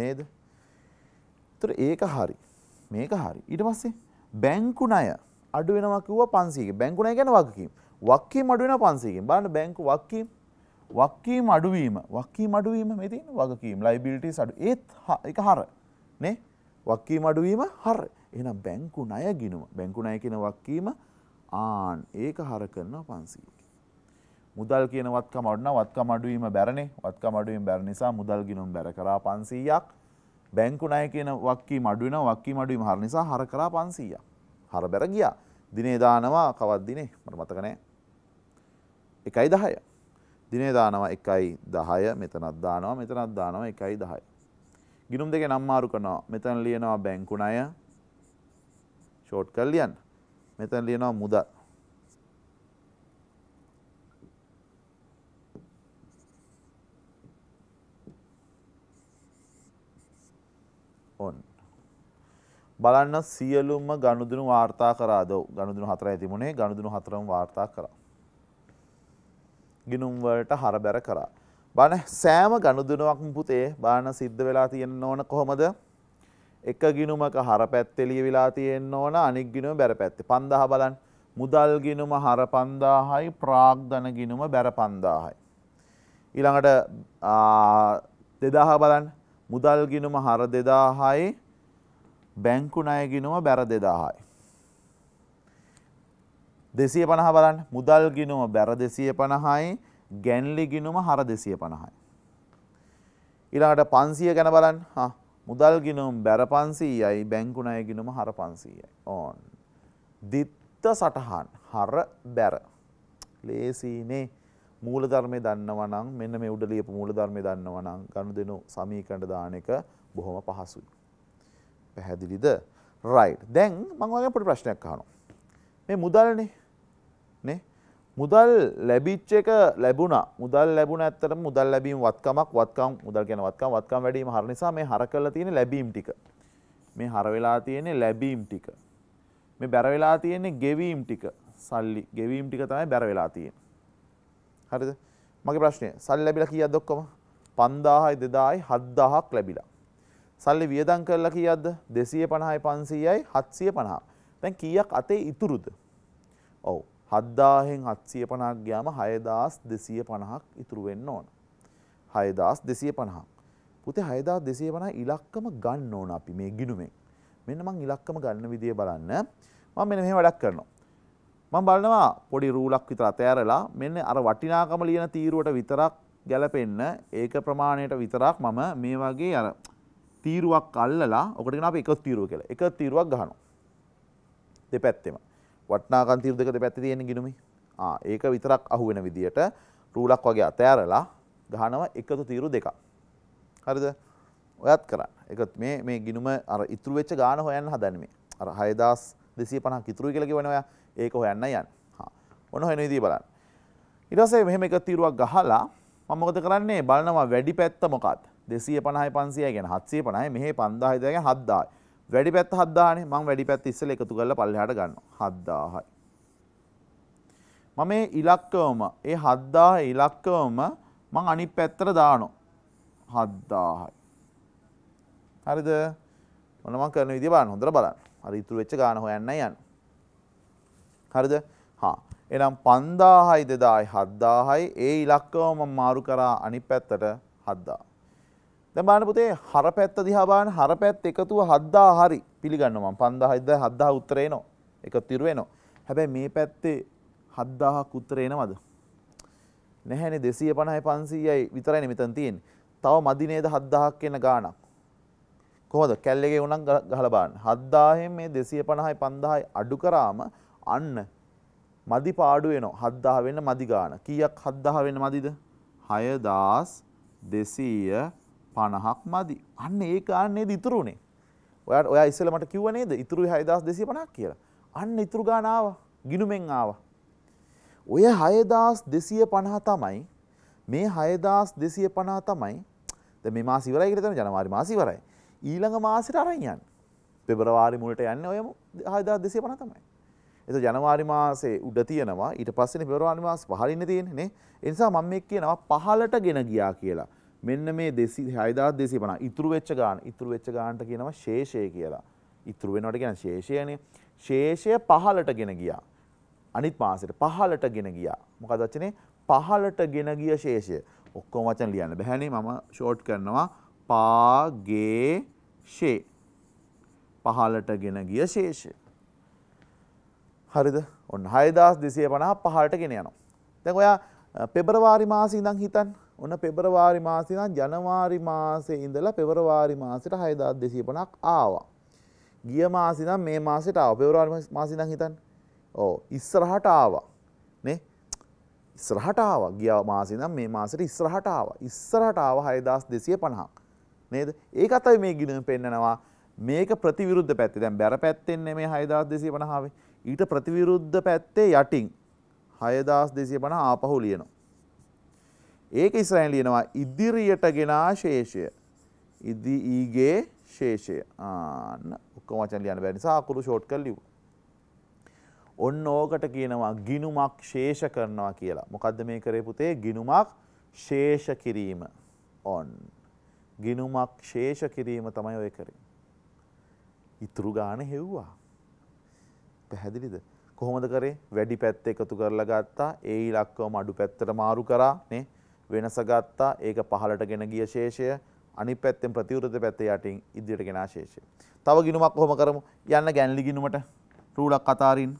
නේද? ඒතර ඒක හරි. මේක හරි. ඊට පස්සේ බැංකු ණය අඩු වෙනවා කිව්වා 500කින්. බැංකු ණය කියන්නේ වගකීම්. වක්කීම් අඩු වෙනවා 500කින්. බලන්න බැංකු වක්කීම් වක්කීම් අඩුවීම වක්කීම් අඩුවීම මේ තියෙන වගකීම් ලයිබිලිටීස් අඩු ඒත් ඒක හර නේ වක්කීම අඩුවීම හර. එහෙනම් බැංකු ණය ගිණුම. බැංකු ණය කියන වක්කීම ආන් ඒක හර කරනවා 500. මුදල් කියන වත්කම අඩු නම් වත්කම අඩුවීම බැරනේ. වත්කම අඩුවීම බැර නිසා මුදල් ගිණුම් බැර කරා 500ක්. බැංකු ණය කියන වක්කීම අඩු වෙනවා. වක්කීම අඩුවීම හර නිසා හර කරා 500ක්. හර බැර ගියා. දිනේ දානවා කවත් දිනේ මට මතක නෑ. 1.10. දිනේ දානවා 1.10 මෙතනක් දානවා මෙතනක් දානවා 1.10. ගිනුම් දෙකේ නම් මාරු කරනවා. මෙතන ලියනවා බැංකු ණය. ෂෝට් කරලා ලියන්න. මෙතන ලියනවා මුදල්. ඔන්න. බලන්න සියලුම ගනුදෙනු වාර්තා කරාද? ගනුදෙනු හතරයි තිබුණේ. ගනුදෙනු හතරම වාර්තා කරා. ගිනුම් වලට හරබැර කරා. බණ සෑම ගණුදුනුවක්ම පුතේ බාන සිද්ධ වෙලා තියෙන්න ඕන කොහොමද? එක ගිනුමක හර පැත්තේ ලියවිලා තියෙන්න ඕන අනික් ගිනුම බැර පැත්තේ 5000 බලන්න. මුදල් ගිනුම හර 5000යි ප්‍රාග්ධන ගිනුම බැර 5000යි. ඊළඟට 2000 බලන්න. මුදල් ගිනුම හර 2000යි බැංකු ණය ගිනුම බැර 2000යි. 250 බලන්න. මුදල් ගිනුම බැර 250යි ගැන්ලි ගිනුම හර දෙසිය පණහයි. ඉලාට පන්සිය ගැන බලන් මුදල් ගිනුම් බැර පන්සීයයි බැංකුණය ගිනුම හර පන්සීයයි ඕන්. දිත්ත සටහන් හර බැර. ලේසිනේ මූලධර්මය දන්නවනම් මෙන්න මේ උඩලියපු මූලධර්මය දන්නවනම් ගණු දෙනු සමීකරණ දාන එක බොහොම පහසුයි. පැහැදිලිද? රයිට්. දැන් මම ඔයගෙන් පොඩි ප්‍රශ්නයක් අහනවා. මේ මුදල්නේ මුදල් ලැබිච්ච එක ලැබුණා මුදල් ලැබුණ ඇත්තට මුදල් ලැබීම වත්කමක් වත්කම් මුදල් ගැන වත්කම් වත්කම් වැඩීම හර නිසා මේ හර කරලා තියෙන ලැබීම් ටික මේ හර වෙලා තියෙන්නේ ලැබීම් ටික මේ බැර වෙලා තියෙන්නේ ගෙවීම් ටික සල්ලි ගෙවීම් ටික තමයි බැර වෙලා තියෙන්නේ හරිද මගේ ප්‍රශ්නය සල්ලි ලැබිලා කීයක්ද ඔක්කොම 5000යි 2000යි 7000ක් ලැබිලා සල්ලි වියදම් කරලා කීයක්ද 250යි 500යි 750 දැන් කීයක් අතේ ඉතුරුද ඔව් හද්දාහෙන් හත්සිය පණක් ගයාම හයදස් දෙසිය පණහක් ඉතුරු වෙන්න ඕන. හයදස් දෙසිය පණහා. පුතේ හයදා දෙසිය පණ ඉලක්කම ගන්න ඕන අපි මේ ගිනුමෙන්. මෙන්න මං ඉලක්කම ගන්න විදිය බලන්න මම මෙන්න මෙහෙම වැඩක් කරනවා. මම බලනවා පොඩි රූලක් විතර අතෑරලා මෙන්න අර වටිනාකම ලියන තීරුවට විතරක් ගැලපෙන්න ඒක ප්‍රමාණයට විතරක් මම මේ වගේ අර තීරුවක් අල්ලලා ඔකට කියන අපි එක තීරුව කියලා. එක තීරුවක් ගහනවා. දෙපැත්තෙම. වටනාකන් තීර දෙක දෙපැත්තේ තියෙන ගිනුමේ. ආ ඒක විතරක් අහු වෙන විදියට රූලක් වගේ අතෑරලා ගහනවා එකතු තීරු දෙකක්. හරිද? ඔයත් කරන්න. ඒක මේ මේ ගිනුම අර ඉතුරු වෙච්ච ගාන හොයන්න හදන්නේ මේ. අර 6250ක් ඉතුරුයි කියලා කියවනේ ඔයා. ඒක හොයන්න යන්න. හා. ඔන්න හොයන විදිය බලන්න. ඊට පස්සේ මෙහෙම එක තීරුවක් ගහලා මම මොකද කරන්නේ බලනවා වැඩි පැත්ත මොකක්ද? 250යි 500යි කියන්නේ 750යි මෙහි 5000යි දැන් 7000යි. වැඩි පැත්ත 7000නේ. මම වැඩි පැත්ත ඉස්සෙල්ලා එකතු කරලා පල්ලෙහාට ගන්නවා. 7000යි. මම මේ ඉලක්කවම ඒ 7000 ඉලක්කවම මම අනිත් පැත්තට දානවා. 7000යි. හරිද? ඔන්න මම කරන විදිය බලන්න. හොඳට බලන්න. හරි ඉතුරු වෙච්ච ගාන හොයන්නයි යන්න. හරිද? හා. එනම් 5000යි 2000යි 7000යි ඒ ඉලක්කවම මාරු කරා අනිත් පැත්තට 7000. තැබාන පුතේ හර පැත්ත දිහාබාන හර පැත් එකතුව හද්දා හරි පිළිගන්නවම් පන්දා හිද හද්දා උත්තරේ නො එක තිරුවෙනවා. හැබැයි මේ පැත්තේ හද්දාහක් උත්තරේනවද. නැහැනේ දෙසිය පණහයි පන්සීයයි විතරයි මෙතන් තියෙන් තව මදිනේද හද්දාහක් එන්න ගානක්. කොහොද කැල්ලෙගේ උනක් ගහලබාන්න හද්දාහෙන් මේ දෙසිය පණහයි පන්දාහයි අඩු කරාම අන්න මදි පාඩුවනො හද්දාහ වෙන්න මදිගාන කියක් හද්දාහ වෙන්න මදිද හයදස් දෙසීය පණහක් මදි අන්න ඒ ගානේද ඉතුරුනේ ඔයාට ඔයා ඉස්සෙල්ලා මට කිව්ව නේද ඉතුරුයි 6250ක් කියලා අන්න ඉතුරු ගාන ආවා ගිනුමෙන් ආවා ඔය 6250 තමයි මේ 6250 තමයි දැන් මේ මාස ඉවරයි කියලා තමයි ජනවාරි මාස ඉවරයි ඊළඟ මාසෙට අරන් යන්නේ පෙබරවාරි මුලට යන්නේ ඔයම 6250 තමයි එතකොට ජනවාරි මාසේ උඩ තියෙනවා ඊට පස්සේනේ පෙබරවාරි මාස පහළින් තියෙන්නේ නේ ඒ නිසා මම මේ කියනවා පහළට ගෙන ගියා කියලා මෙන්න මේ දෙසි හයදා දෙසි පන ඉතුරු වෙච්ච ගාන ඉතුරු වෙච්ච ගාන්ට කියනවා ශේෂය කියලා ඉතුරු වෙනට ගැන ශේෂයන ශේෂය පහලට ගෙන ගියා අනිත් මාසට පහලට ගෙන ගියා මොකදච්චනේ පහලට ගෙන ගිය ශේෂය ඔක්කෝ වචන ලියන්න බැහැනේ මම ෂෝට් කරනවා පාගේ ෂේ පහලට ගෙන ගිය ශේෂය හරිද ඔන්න හයදස් දෙසය පනා පහලට ගෙන යනවා දැන් ඔයා පෙබරවාරි මාසි ඉඳං හිතන් ඔන්න පෙබරවාරි මාසිනම් ජනවාරි මාසේ ඉඳලා පෙබරවාරි මාසිට හයදාත් දෙසිය පනක් ආවා. ගිය මාසිනම් මේ මාසට ආව පෙවරවාරි මාසිනං හිතන් ඕ ඉස්සරහට ආවා නේ ඉස්සරහට ආව ගිය මාසිනම් මේ මාසට ඉස්සරහට ආව ඉස්සරහට ආව හයදස් දෙසිය පණහක් නේද ඒක අතයි මේ ගිනම පෙන්නනවා මේක ප්‍රතිවිරුද්ධ පැත්තේ දැන් බැර පැත්තෙන් නෙමේ හයදාස් දෙසිය පණහාවේ ඊට ප්‍රතිවිරුද්ධ පැත්තේ යටින් හයදස් දෙසිය පණ ආපහු ලියනවා. ඒක ඉස්රයින් ලියනවා ඉදිරියට ගෙනා ශේෂය. ඉදි ඊගේ ශේෂය ආන්න ඔක්කොම වචන ලියන්න බැරි නිසා අකුරු ෂෝට් කරලා ලිව්වා. ඔන්න ඕකට කියනවා ගිනුමක් ශේෂ කරනවා කියලා. මොකද්ද මේ කරේ පුතේ? ගිනුමක් ශේෂ කිරීම. on. ගිනුමක් ශේෂ කිරීම තමයි ඔය කරේ. ඉතුරු ගාන හෙව්වා. පැහැදිලිද? කොහොමද කරේ වැඩි පැත්ත එකතු කරලා ගත්තා ඒ ඉලක්කම අඩු පැත්තට මාරු කරා නේ වෙනස ගත්තා ඒක පහළට ගෙන ගිය ශේෂය අනිත් පැත්තෙන් ප්‍රතිවිරුද්ධ පැත්ත යටින් ඉදිරියට ගෙන ශේෂය තව ගිණුමක් කොහොම කරමු යන්න ගැන්ලි ගිණුමට රූලක් අතාරින්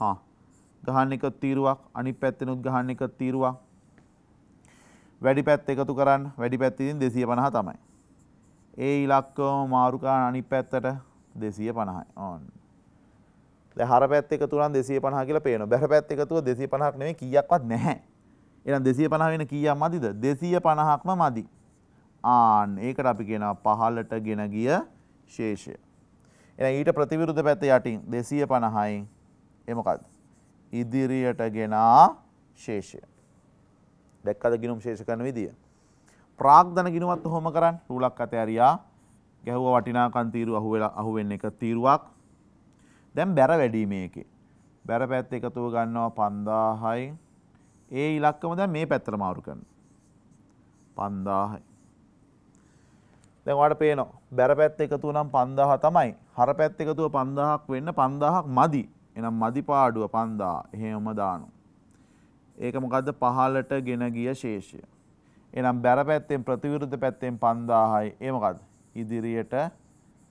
හා ගහන්න එක තීරුවක් අනිත් පැත්තෙනුත් ගහන්න එක තීරුවක් වැඩි පැත් එකතු කරන්න වැඩි පැත්තිතින් දෙසිය පණහ තමයි. ඒ ඉලක්කෝ මාරුකාන අනි පැත්තට දෙසිය පණහයි ඕන්න. දැන් හර පැත්ත එකතු නම් 250 කියලා පේනවා. බැර පැත්ත එකතුව 250ක් නෙමෙයි කීයක්වත් නැහැ. එහෙනම් 250 වෙන කීයක් මදිද? 250ක්ම මදි. ආන් ඒකට අපි කියනවා පහළට ගෙන ගිය ශේෂය. එහෙනම් ඊට ප්‍රතිවිරුද්ධ පැත්ත යටින් 250යි ඒ මොකද්ද? ඉදිරියට ගෙනා ශේෂය. දැක්කද ගිනුම් ශේෂ කරන විදිය? ප්‍රාග්ධන ගිනුමත් කොහොම කරන්නේ? රූලක් අතෑරියා. ගැහුවා වටිනාකම් තීරුව අහුවෙලා අහුවෙන්නේ එක තීරුවක්. දැන් බැර වැඩීමේකේ. බැර පැත්ත එකතුව ගන්නවා 5000යි. ඒ ඉලක්කම දැන් මේ පැත්තට මාරු කරනවා. 5000යි. දැන් ඔයාලට පේනවා බැර පැත්ත එකතුව නම් 5000 තමයි. හර පැත්ත එකතුව 5000ක් වෙන්න 5000ක් මදි. එහෙනම් මදි පාඩුව 5000. එහෙම දානවා. ඒක මොකද්ද පහලට ගෙන ගිය ශේෂය. එනම් බැර පැත්තෙන් ප්‍රතිවිරුද්ධ පැත්තෙන් 5000යි. ඒ මොකද්ද? ඉදිරියට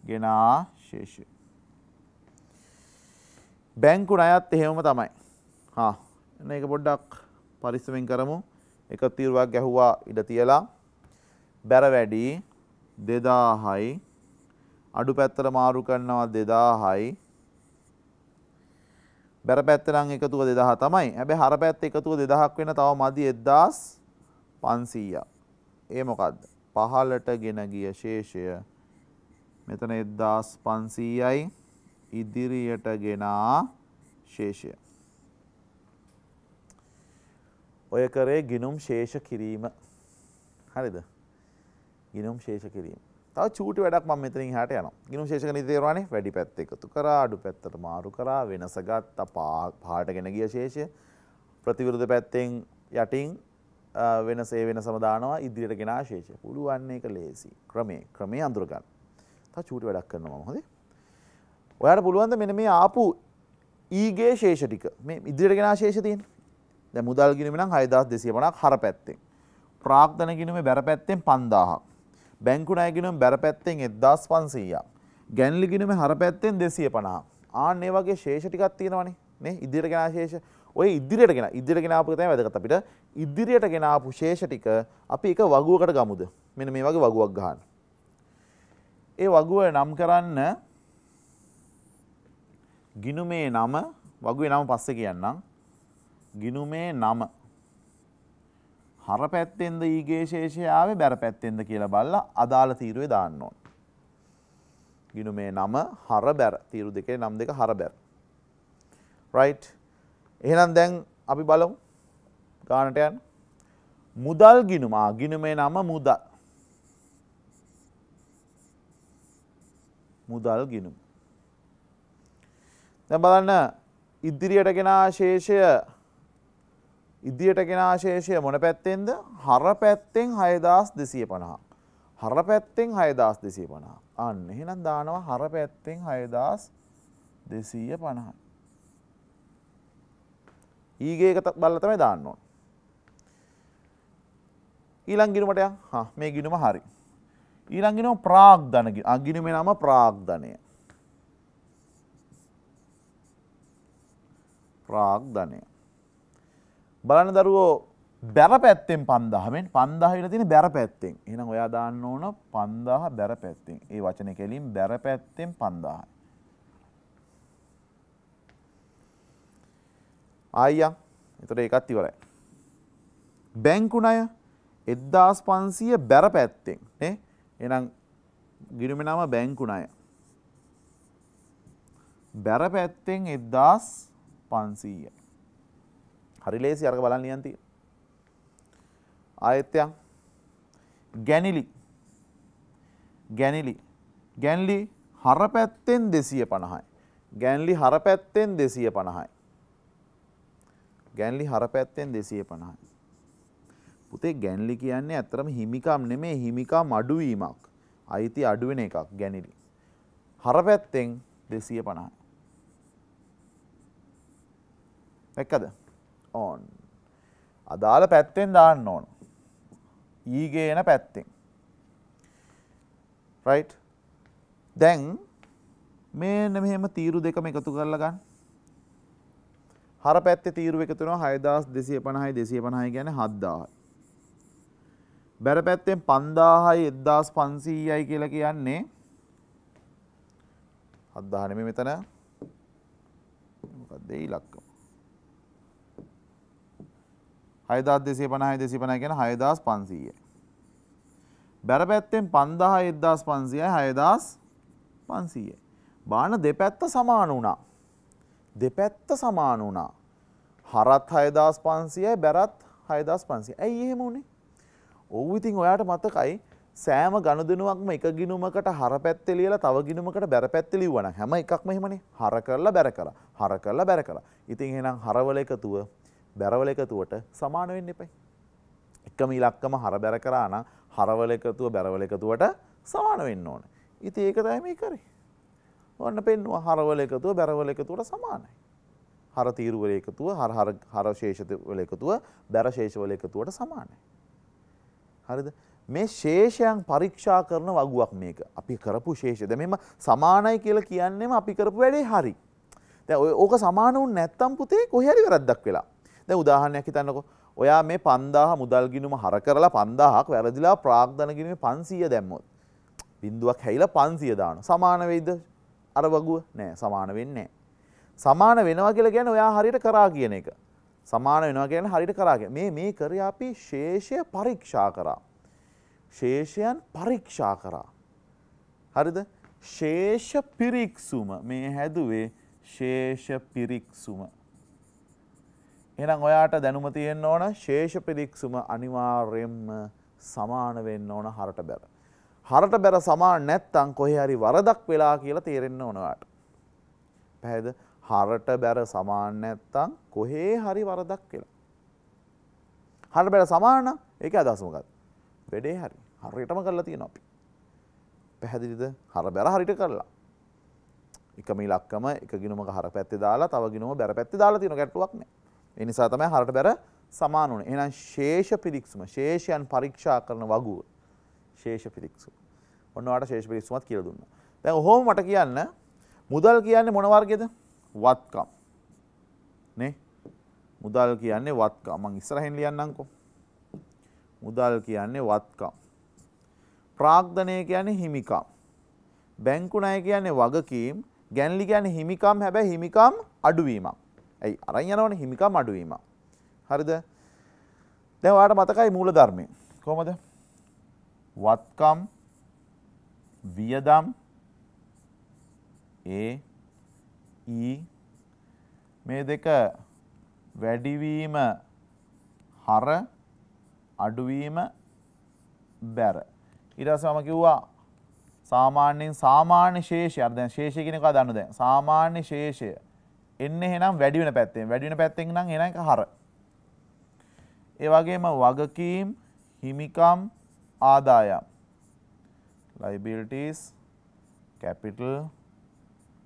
ගෙනා ශේෂය. බැංකු ණයත් එහෙම තමයි. හා එන්න ඒක පොඩ්ඩක් පරිස්සමෙන් කරමු. එක තීරුවක් ගැහුවා ඉඩ තියලා බැර වැඩි 2000යි අඩු පැත්තට මාරු කරනවා 2000යි බැර පැත්ත නම් එකතුව 2000 තමයි. හැබැයි හර පැත්ත එකතුව 2000ක් වෙන තව මදි 1500ක්. ඒ මොකද්ද? පහලට ගෙන ගිය ශේෂය මෙතන 1500යි ඉදිරියට ගෙනා ශේෂය. ඔය කරේ ගිනුම් ශේෂ කිරීම හරිද ගිනුම් ශේෂ කිරීම තව චූට වැඩක් ම මෙතරින් හට යන ගිනුම් ශේෂක නිතේරවානේ වැඩි පැත්ත එකතු කර අඩු පැත්තට මාරු කරා වෙනසගත් අපා පාට ගෙන ගිය ශේෂය ප්‍රතිවිරුධ පැත්තෙන් යටින් වෙනසේ වෙන සමදානවා ඉදිරියට ගෙනා ශේෂ පුළුවන්නේ එක ලේසි ක්‍රමේ ක්‍රමේ අඳුරගන්න තා චූට වැඩක් කරනවා හොදේ ඔයාට පුළුවන්ද මෙන මේ ආපු ඊගේ ශේෂ ටික මේ ඉදිරියට ගෙනා ශේෂ තියෙන. දැන් මුදල් ගිණුම නම් 6250ක් හර පැත්තෙන්. ප්‍රාග්ධන ගිණුමේ බැර පැත්තෙන් 5000ක්. බැංකු ණය ගිණුම බැර පැත්තෙන් 1500ක්. ගැන්ලි ගිණුමේ හර පැත්තෙන් 250ක්. ආන් මේ වගේ ශේෂ ටිකක් තියෙනවනේ. නේ ඉදිරියට ගෙනා ශේෂ. ඔය ඉදිරියට ගෙන ඉදිරියට ගෙන ආපු එක තමයි වැදගත් අපිට. ඉදිරියට ගෙන ආපු ශේෂ ටික අපි එක වගුවකට ගමුද? මෙන්න මේ වගේ වගුවක් ගන්න. ඒ වගුව නම් කරන්න ගිනුමේ නම වගුවේ නම පස්සේ කියන්නම්. ගිනුමේ නම. හර පැත්තෙන්ද ඊගේ ශේෂය ආවේ බැර පැත්තෙන්ද කියලා බලලා අදාළ තීරුවේ දාන්න ඕන. ගිනුමේ නම හර බැර තීරු දෙකේ නම් දෙක හර බැර. right එහෙනම් දැන් අපි බලමු ගානට යන්න මුදල් ගිනුම ආ ගිනුමේ නම මුදල් මුදල් ගිනුම දැ බලන්න ඉදිරියට ගෙනා ශේෂය ඉදිරියට ගෙනා ශේෂය මොන පැත්තෙන්ද හර පැත්තෙන් හයදස් දෙසිය පණහා. හර පැත්තෙන් හයදස් දෙසිය පණහා අන්න එහෙනම් දානවා හර පැත්තෙන් හයදස් දෙසීය පණහයි. ඊගේකත බල්ලතමයි දාන්නවා. ඊළං ගිනුමටය මේ ගිනුම හරි. ඊළංගිනම ප්‍රාග්ධනග අගිනුමේ නම ප්‍රාග්ධනය ප්‍රාග්ධනය. බලන දරුවෝ බැර පැත්තෙන් පන්දහමෙන් පන්දාහවිල තින බැර පැත්තෙන් එනම් ඔයා දාන්න ඕන පන්දාහ බැර පැත්තෙන් ඒ වචන කෙලින් බැර පැත්තෙන් පන්දාහයි. ආයියන් එතට ඒකත් ඉවරයි. බැංකුණය එද්දාස් පන්සිය බැර පැත්තෙන් එනම් ගිරුමනම බැංකුණය. බැර පැත්තෙන් එද්දාස් 500. Hari lesi harga balan liyanti. Ayatya Ganili Ganili Ganili හර පැත්තෙන් දෙසිය පණහයි. ගැන්ලි හර පැත්තෙන් දෙසිය පණහයි. ගැන්ලි හර පැත්තෙන් දෙසිය පණහයි. පුතේ ගැන්ලි කියන්නේ ඇතරම හිමිකම් නෙමේ හිමිකම් අඩුවීමක් අයිති අඩුවෙන එකක් ගැනිලි. හර පැත්තෙන් දෙසිය පණහයි. දැක්කද ඕන් අදාළ පැත්තෙන් දාන්න ඕන ඊගේන e පැත්තෙන් රයි් දැන් මේන මෙහෙම තීරු දෙකම එකතු කරලා ගන්න හර පැත්තේ තීරු එකතු වෙනවා 6250යි 250යි කියන්නේ 7000යි බැර පැත්තෙන් 5000යි 1500යි කියලා කියන්නේ 7000 නෙමෙයි මෙතන මොකක්ද ඉලක්ක හයදාත් දෙසේ පණහය දෙසි පණ ගැන හයදස් පන්සීය. බැරපැත්තෙන් පන්දහ එද්දස් පන්සියයි හයදස් පන්සීය. බාන දෙපැත්ත සමාන වුණා. දෙපැත්ත සමාන වුණා. හරත් හයදස් පන්සියයි බැරත් හයදස් පන්සිය ඇයි එහෙම වුණේ. ඔව් ඉතින් ඔයාට මතකයි සෑම ගණුදනුවක්ම එක ගිනුමකට හර පැත්තේ ලියලා තව ගිනුමකට බැර පැත්තේ ලිව්වනම් හැම එකක්ම එහෙමනේ හර කරලා බැර කළා හර කරලා බැර කළා. ඉතින් එහෙනම් හරවල එකතුව බැරවල එකතුවට සමාන වෙන්න එපයි. එකම ඉලක්කම හර බැර කරා නම් හරවල එකතුව බැරවල එකතුවට සමාන වෙන්න ඕන. ඉතින් ඒක තමයි මේ කරේ. ඔන්න පෙන්නවා හරවල එකතුව බැරවල එකතුවට සමානයි. හර තීරුවල එකතුව හර හර හර ශේෂවල එකතුව බැර ශේෂවල එකතුවට සමානයි. හරිද? මේ ශේෂයන් පරීක්ෂා කරන වගුවක් මේක. අපි කරපු ශේෂය. දැන් මෙන්න සමානයි කියලා කියන්නේම අපි කරපු වැඩේ හරි. දැන් ඔය ඕක සමාන වුනේ නැත්තම් පුතේ කොහේ හරි වැරද්දක් වෙලා. දැ උදාහරණයක් හිතන්නකො ඔයා මේ පන්දාහ මුදල් ගිනුම හර කරලා පන්දාහක් වැරදිලා ප්‍රාග්ධනගිනීම පන්සීය දැම්මොත්. බින්දුවක් හැයිල පන්සිය දාන සමානවෙයිද අර වගුව නෑ සමාන වෙන්නේ. සමාන වෙනවා කියලා ගැන ඔයා හරිට කරා කියන එක. සමාන වෙනවා ගැන හරිට කරාග මේ මේ කර අපි ශේෂය පරීක්ෂා කරා. ශේෂයන් පරීක්ෂා කරා. හරිද ශේෂ පිරික්සුම මේ හැදුවේ ශේෂ පිරික්සුම. එහෙනම් ඔයාට දැනුම තියෙන්න ඕන ශේෂ පිරික්සුම අනිවාර්යයෙන්ම සමාන වෙන්න ඕන හරට බැර. හරට බැර සමාන නැත්නම් කොහේ හරි වරදක් වෙලා කියලා තේරෙන්න ඕන ඔයාට. පැහැද? හරට බැර සමාන නැත්නම් කොහේ හරි වරදක් කියලා. හරට බැර සමාන නම් ඒකේ අදහස මොකක්ද? වැඩේ හරි. හරියටම කරලා තියෙනවා අපි. පැහැදිලිද? හර බැර හරියට කරලා. එකම ඉලක්කම එක ගිනුමක හර පැත්තේ දාලා තව ගිනුම බැර පැත්තේ දාලා තියෙන ගැටලුවක් නෑ. ඒ නිසා තමයි හරට බැර සමාන වුණේ. එහෙනම් ශේෂ පිරික්සුම ශේෂයන් පරීක්ෂා කරන වගුව ශේෂ පිරික්සුම. ඔන්න ඔයාලට ශේෂ පිරික්සුමත් කියලා දුන්නා. දැන් ඔහොම මට කියන්න මුදල් කියන්නේ මොන වර්ගයේද? වත්කම්. නේ? මුදල් කියන්නේ වත්කම්. මං ඉස්සරහින් ලියන්නම්කෝ. මුදල් කියන්නේ වත්කම්. ප්‍රාග්ධනය කියන්නේ හිමිකම්. බැංකු ණය කියන්නේ වගකීම්, ගැන්ලි කියන්නේ හිමිකම් හැබැයි හිමිකම් අඩුවීමක්. ඇයි අරන් යනවනේ හිමිකම් අඩුවීම. හරිද? දැන් ඔයාලට මතකයි මූල ධර්මයේ. කොහමද? වත්කම් වියදම් ඒ ඊ මේ දෙක වැඩිවීම හර අඩුවීම බැර. ඉරසම කිව්වා සාමාන්‍යයෙන් සාමාන්‍ය ශේෂය අර්ධ ශේෂය කෙනෙකවා දන්න දැන් සාමාන්‍ය ශේෂය එන්න එහෙනම් වැඩි වෙන පැත්තෙන් වැඩි වෙන පැත්තෙන් නම් එන එක හර. ඒ වගේම වගකීම්, හිමිකම්, ආදායම්. liabilities, capital,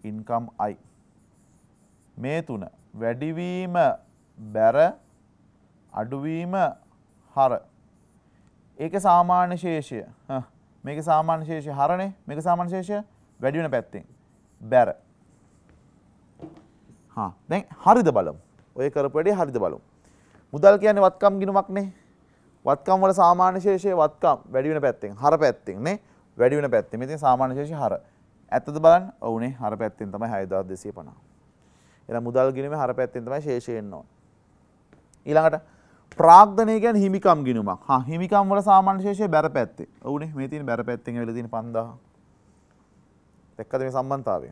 income i. මේ තුන වැඩිවීම බැර අඩුවීම හර. ඒක සාමාන්‍ය ශේෂය. මේක සාමාන්‍ය ශේෂය හරනේ. මේක සාමාන්‍ය ශේෂය වැඩි වෙන පැත්තෙන්. බැර. හා දැන් හරිද බලමු. ඔය කරපු වැඩේ හරිද බලමු. මුදල් කියන්නේ වත්කම් ගිණුමක්නේ. වත්කම් වල සාමාන්‍ය ශේෂය වත්කම් වැඩි වෙන පැත්තෙන් හර පැත්තෙන් නේ වැඩි වෙන පැත්තෙන්. ඉතින් සාමාන්‍ය ශේෂය හර. ඇත්තද බලන්න. ඔව් නේ හර පැත්තෙන් තමයි 6250. එහෙනම් මුදල් ගිණුමේ හර පැත්තෙන් තමයි ශේෂය එන්නේ. ඊළඟට ප්‍රාග්ධනය ගැන හිමිකම් ගිනුමක් හා හිමිකම් වල සාමාන්‍ය ශේෂය බැර පැත්තේ. ඔවුනේ මේ තියෙන බැර පැත්තෙන් වෙලා තියෙන 5000. දැක්කද මේ සම්බන්ධතාවය?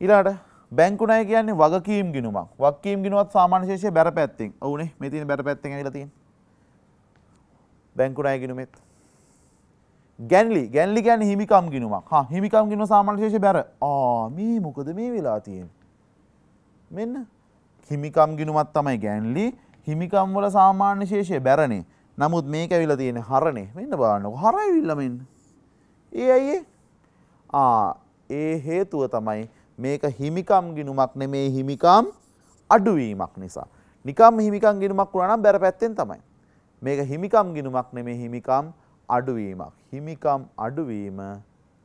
ඊළඟට බැංකු ණය කියන්නේ වගකීම් ගිණුමක්. වගකීම් ගිණුමත් සාමාන්‍ය ශේෂය බැර පැත්තෙන්. ඔව්නේ මේ තියෙන බැර පැත්තෙන් ඇවිල්ලා තියෙන්නේ. බැංකු ණය ගිණුමෙත්. ගැන්ලි ගැන්ලි කියන්නේ හිමිකම් ගිණුමක්. හා හිමිකම් ගිණුම සාමාන්‍ය ශේෂය බැර. ආ මේ මොකද මේ වෙලා තියෙන්නේ? මෙන්න හිමිකම් ගිණුමක් තමයි ගැන්ලි. හිමිකම් වල සාමාන්‍ය ශේෂය බැරනේ. නමුත් මේක ඇවිල්ලා තියෙන්නේ හරනේ. මෙන්න බලන්නකො. හර ඇවිල්ලා මෙන්න. ඒ ඇයි ඒ? ආ ඒ හේතුව තමයි මේක හිමිකම් ගිනුමක් නෙමේ හිමිකම් අඩුවීමක් නිසා. නිකම් හිමිකම් ගිනුමක් වුණා නම් බැර පැත්තෙන් තමයි. මේක හිමිකම් ගිනුමක් නෙමේ හිමිකම් අඩුවීමක්. හිමිකම් අඩුවීම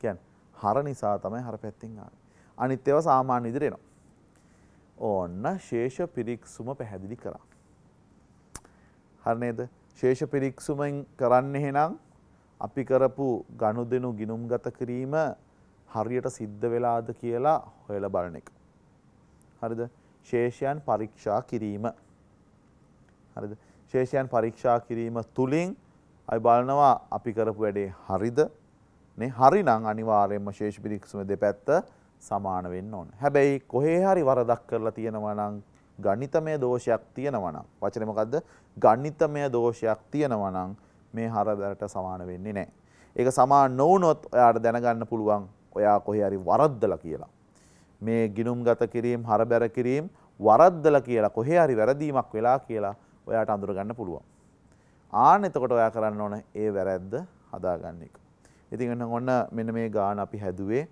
කියන්නේ හර නිසා තමයි හර පැත්තෙන් ආවේ. අනිත් ඒවා සාමාන්‍ය විදිහට එනවා. ඕන්න ශේෂ පිරික්සුම පැහැදිලි කරා. හරි නේද? ශේෂ පිරික්සුමෙන් කරන්නේ එහෙනම් අපි කරපු ගනුදෙනු ගිනුම්ගත කිරීම හරියට සිද්ධ වෙලාද කියලා හොයල බලන එක. හරිද ශේෂයන් පරීක්ෂා කිරීම. හරිද ශේෂයන් පරීක්ෂා කිරීම තුළින් අයි බලනවා අපි කරපු වැඩේ හරිද හරි නං අනිවාරයෙන්ම ශේෂ පිරික්ෂම දෙපැත්ත සමාන වෙන්න ඕන. හැබැයි කොහේ හරි වරදක් කරලා තියෙනවා නම් ගණිතමය දෝෂයක් තියෙනවා නම් වචනේ මොකද්ද? ගණිතමය දෝෂයක් තියෙනවා නම් මේ හරදරට සමාන වෙන්නේ නැහැ. ඒක සමාන නොවුනොත් ඔයාට දැනගන්න පුළුවන් ඔයා කොහේ හරි වරද්දලා කියලා. මේ ගිනුම්ගත කිරීම හරබැර කිරීම වරද්දලා කියලා කොහේ හරි වැරදීමක් වෙලා කියලා ඔයාට අඳුරගන්න පුළුවන්. ආන්න එතකොට ඔයා කරන්න ඕන ඒ වැරද්ද හදාගන්න එක. ඉතින් එන්න ඔන්න මෙන්න මේ ගාන අපි හැදුවේ.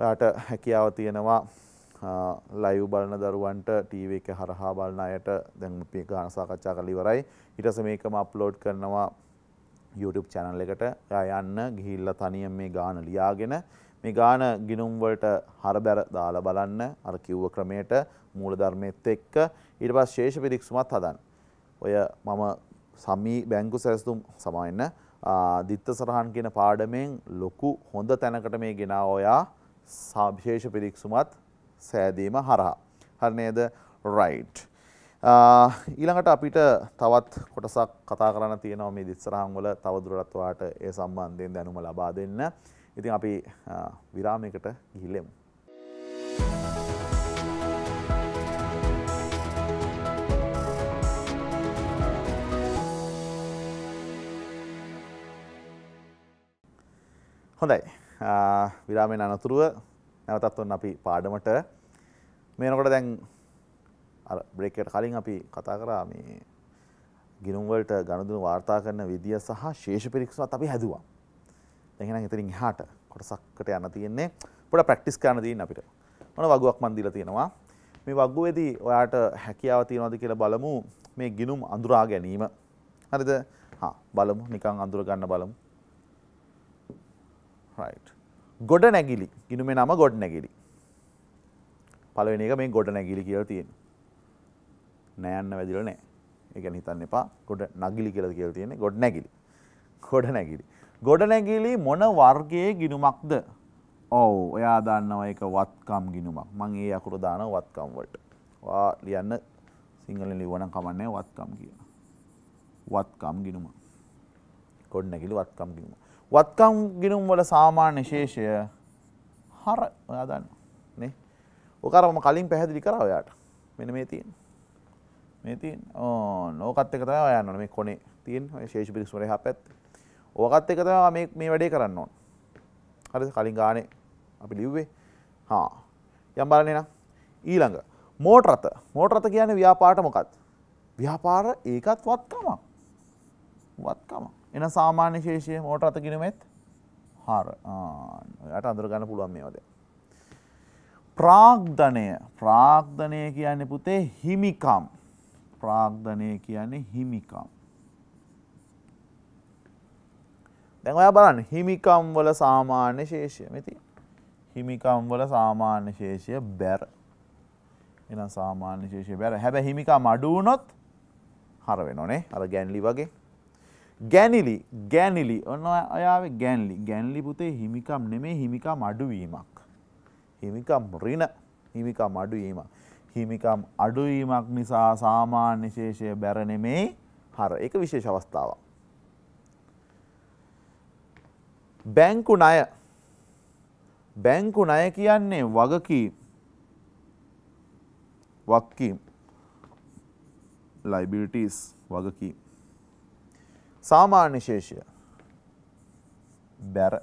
ඔයාට හැකියාව තියෙනවා ලයිව් බලන දරුවන්ට ටීව එක හරහා බලන අයට දැන් මේ ගාන සාකච්ඡා කරලා ඉවරයි. ඊට පස්සේ මේකම අප්ලෝඩ් කරනවා YouTube චැනල් එකට යන්න ගිහිල්ල තනිය මේ ගාන ලියාගෙන මේ ගාන ගිනුම්වලට හරබැර දාල බලන්න අර කිව්ව ක්‍රමයට මූලධර්මයත් එක්ක ඊට පස් ශේෂ පිරික්සුමත් හදන්. ඔය මම සමී බැංකු සැස්තුම් සමයින්න දිත්ත සරහන් කියන පාඩමෙන් ලොකු හොඳ තැනකට මේ ගෙනා ඔයා සාභිශේෂ පිරික්සුමත් සෑදීම හරහා. හරනේද රයිට්. ඊළඟට අපිට තවත් කොටසක් කතා කරන්න තියෙනවා මේ දිස්සරහංවල තවදුරටත් ඔයාට ඒ සම්බන්ධයෙන් දැනුම ලබා දෙන්න. ඉතින් අපි විරාමයකට ගිහිල්ලෙමු. හොඳයි. විරාමයෙන් අනතුරුව නැවතත් ඔන්න අපි පාඩමට මේනකොට දැන් බ්‍රේකට කලින් අපි කතා කරා මේ ගිනුම්වලට ගණදුන වාර්තා කරන විදිිය සහ ශේෂ පිරික්ෂුවත් අපි හැදවා. දෙහෙන එතරින් හාට කොටසක්කට යන තියෙන්නේ පොඩ ප්‍රක්ටිස් කරන දීන් අපිට මන වගුවක් මන්දිල තියෙනවා මේ වගුවේදී ඔයාට හැකියාව තියෙනවාද කියලා බලමු මේ ගිනුම් අඳුරා ගැනීම හරිද බලමු නිකං අඳුර ගන්න බලමු ගොඩ නැගිලි ගිනුමේ නම ගොඩ නැගිලි පලවෙනි එක මේ ගොඩ නැගිලි කියලා තියෙනවා නෑන්න වැදිල නෑ එක හිතන්න එපා ගොඩ නගිලි කියලද කියල තියෙන ගොඩ නැගිලි ගොඩ නැගිලි. ගොඩ නැගිලි මොන වර්ගයේ ගිනුමක්ද ඔවු ඔයා දන්නව එක වත්කම් ගිනුමක් මං ඒ අකුරු දාන වත්කම්වට වා ලියන්න සිංහල ලිවන කමන්නේ වත්කම් කියන වත්කම් ගිනුම ගොඩ නැගිලි වත්කම් ගිනුම වත්කම් ගිනුම් වල සාමාන්‍ය ශේෂය හර ඔයා දන්න ඕකරම කලින් පැහැදිලි කර ඔයාට මෙන මේ තියෙන මේ තින් නෝකත් එක තම යන්න මේ කොනේ තියෙන් ශේෂ පිරික්ුවර හ පැත් ඕකත් එක තම මේ වැඩේ කරන්න ඕන් හරි කලින් ගානේ අපි ලිව්වේ හා යම් බලනන ඊළඟ මෝට රත මෝට රත කියන ව්‍යාපාට මොකත් ව්‍යාපාර ඒකත් වත්කම වත්කම එන සාමාන්‍ය ශේෂය මෝට රත කිනමෙත් හාර යට අඳුරගන්න පුළුවන් මේවද ප්‍රාග්ධනය ප්‍රාග්ධනය කියන්නේ පුතේ හිමිකම් ප්‍රාග්ධනය කියන්නේ හිමිකම්. දැන් ඔයා බලන්න හිමිකම් වල සාමාන්‍ය ශේෂය මෙති. හිමිකම් වල සාමාන්‍ය ශේෂය බැර. එහෙනම් සාමාන්‍ය ශේෂය බැර. හැබැයි හිමිකම් අඩු වුණොත් හර වෙනෝනේ. අර ගැන්ලි වගේ. ගැනිලි ගැනිලි ඔන්න ඔයාවේ ගැන්ලි ගැන්ලි පුතේ හිමිකම් නෙමේ හිමිකම් අඩුවීමක්. හිමිකම් ඍණ හිමිකම් අඩුවීමක්. හිමිකම් අඩුවීමක් නිසා සාමාන්‍ය ශේෂය බැර නෙමෙයි හර. ඒක විශේෂ අවස්ථාවක්. බැංකු ණය බැංකු ණය කියන්නේ වගකීම් වක්කීම් liabilities වගකීම් සාමාන්‍ය ශේෂය බැර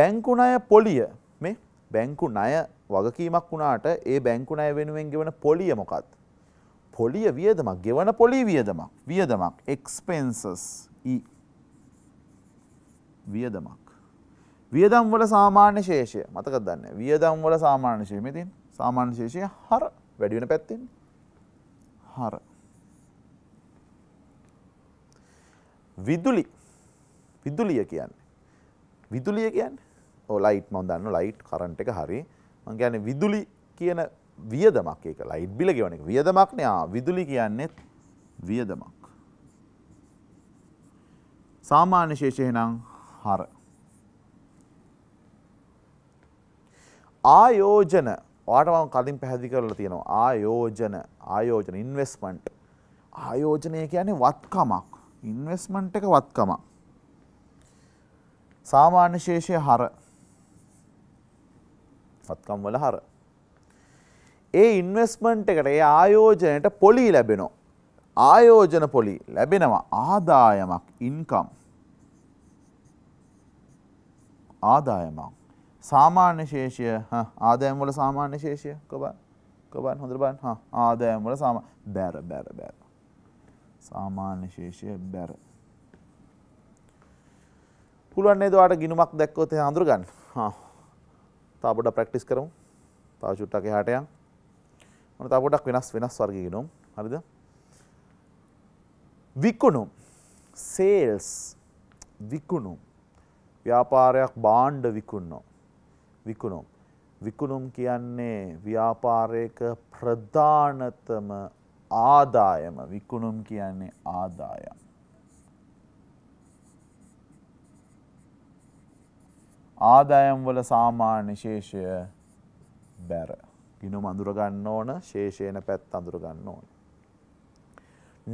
බැංකු ණය පොලිය මේ බැංකු ණය වගකීමක් වුණාට ඒ බැංකු ණය වෙනුවෙන් ගෙවන පොලිය මොකක්ද? පොලිය වියදමක්, ගෙවන පොලිය වියදමක්. වියදමක් expenses e වියදමක්. වියදම් වල සාමාන්‍ය ශේෂය මතකද දන්නේ? වියදම් වල සාමාන්‍ය ශේෂය මෙතින් සාමාන්‍ය ශේෂය හර වැඩි වෙන පැත්තෙන්. හර. විදුලි විදුලිය කියන්නේ විදුලිය කියන්නේ ඕ ලයිට් මම දන්නවා ලයිට් කරන්ට් එක හරියි මං කියන්නේ විදුලි කියන වියදමක් ඒක ලයිට් බිල ගෙවන එක වියදමක් නේ ආ විදුලි කියන්නේ වියදමක් සාමාන්‍ය ශේෂය නම් හර ආයෝජන ඔයාට මම කලින් පැහැදිලි කරලා තියෙනවා ආයෝජන ආයෝජන ඉන්වෙස්ට්මන්ට් ආයෝජනය කියන්නේ වත්කමක් ඉන්වෙස්ට්මන්ට් එක වත්කමක් සාමාන්‍ය ශේෂය හර පත්කම් වල හර. ඒ ඉන්වස්මන්ට් එකට ඒ ආයෝජනයට පොලි ලැබෙනෝ. ආයෝජන පොලි ලැබෙනවා ආදායමක් ඉන්කම්. ආදායමක්. සාමාන්‍ය ශේෂය ආදායම් වල සාමාන්‍ය ශේෂය කොබ කොබන් හොඳට බලන්න. හා ආදායම් වල සාමා බැර බැර බැර. සාමාන්‍ය ශේෂය බැර. පුළුවන් නේද ඔයාලට ගිනුමක් දැක්කොත් එහෙනම් අඳුර ගන්න. හා තා පොඩක් ප්‍රැක්ටිස් කරමු. තව චුට්ටක් එහාට යන්. මොන තව පොඩක් වෙනස් වෙනස් වර්ගයකිනුම්. හරිද? විකුණුම් sales විකුණුම් ව්‍යාපාරයක් බාණ්ඩ විකුණනවා. විකුණුම් විකුණුම් කියන්නේ ව්‍යාපාරයක ප්‍රධානතම ආදායම විකුණුම් කියන්නේ ආදායම්. ආදායම් වල සාමාන්‍ය ශේෂය බැර. ගිනුම අඳුර ගන්න ඕන ශේෂයන පැත්ත අඳුර ගන්න ඕන.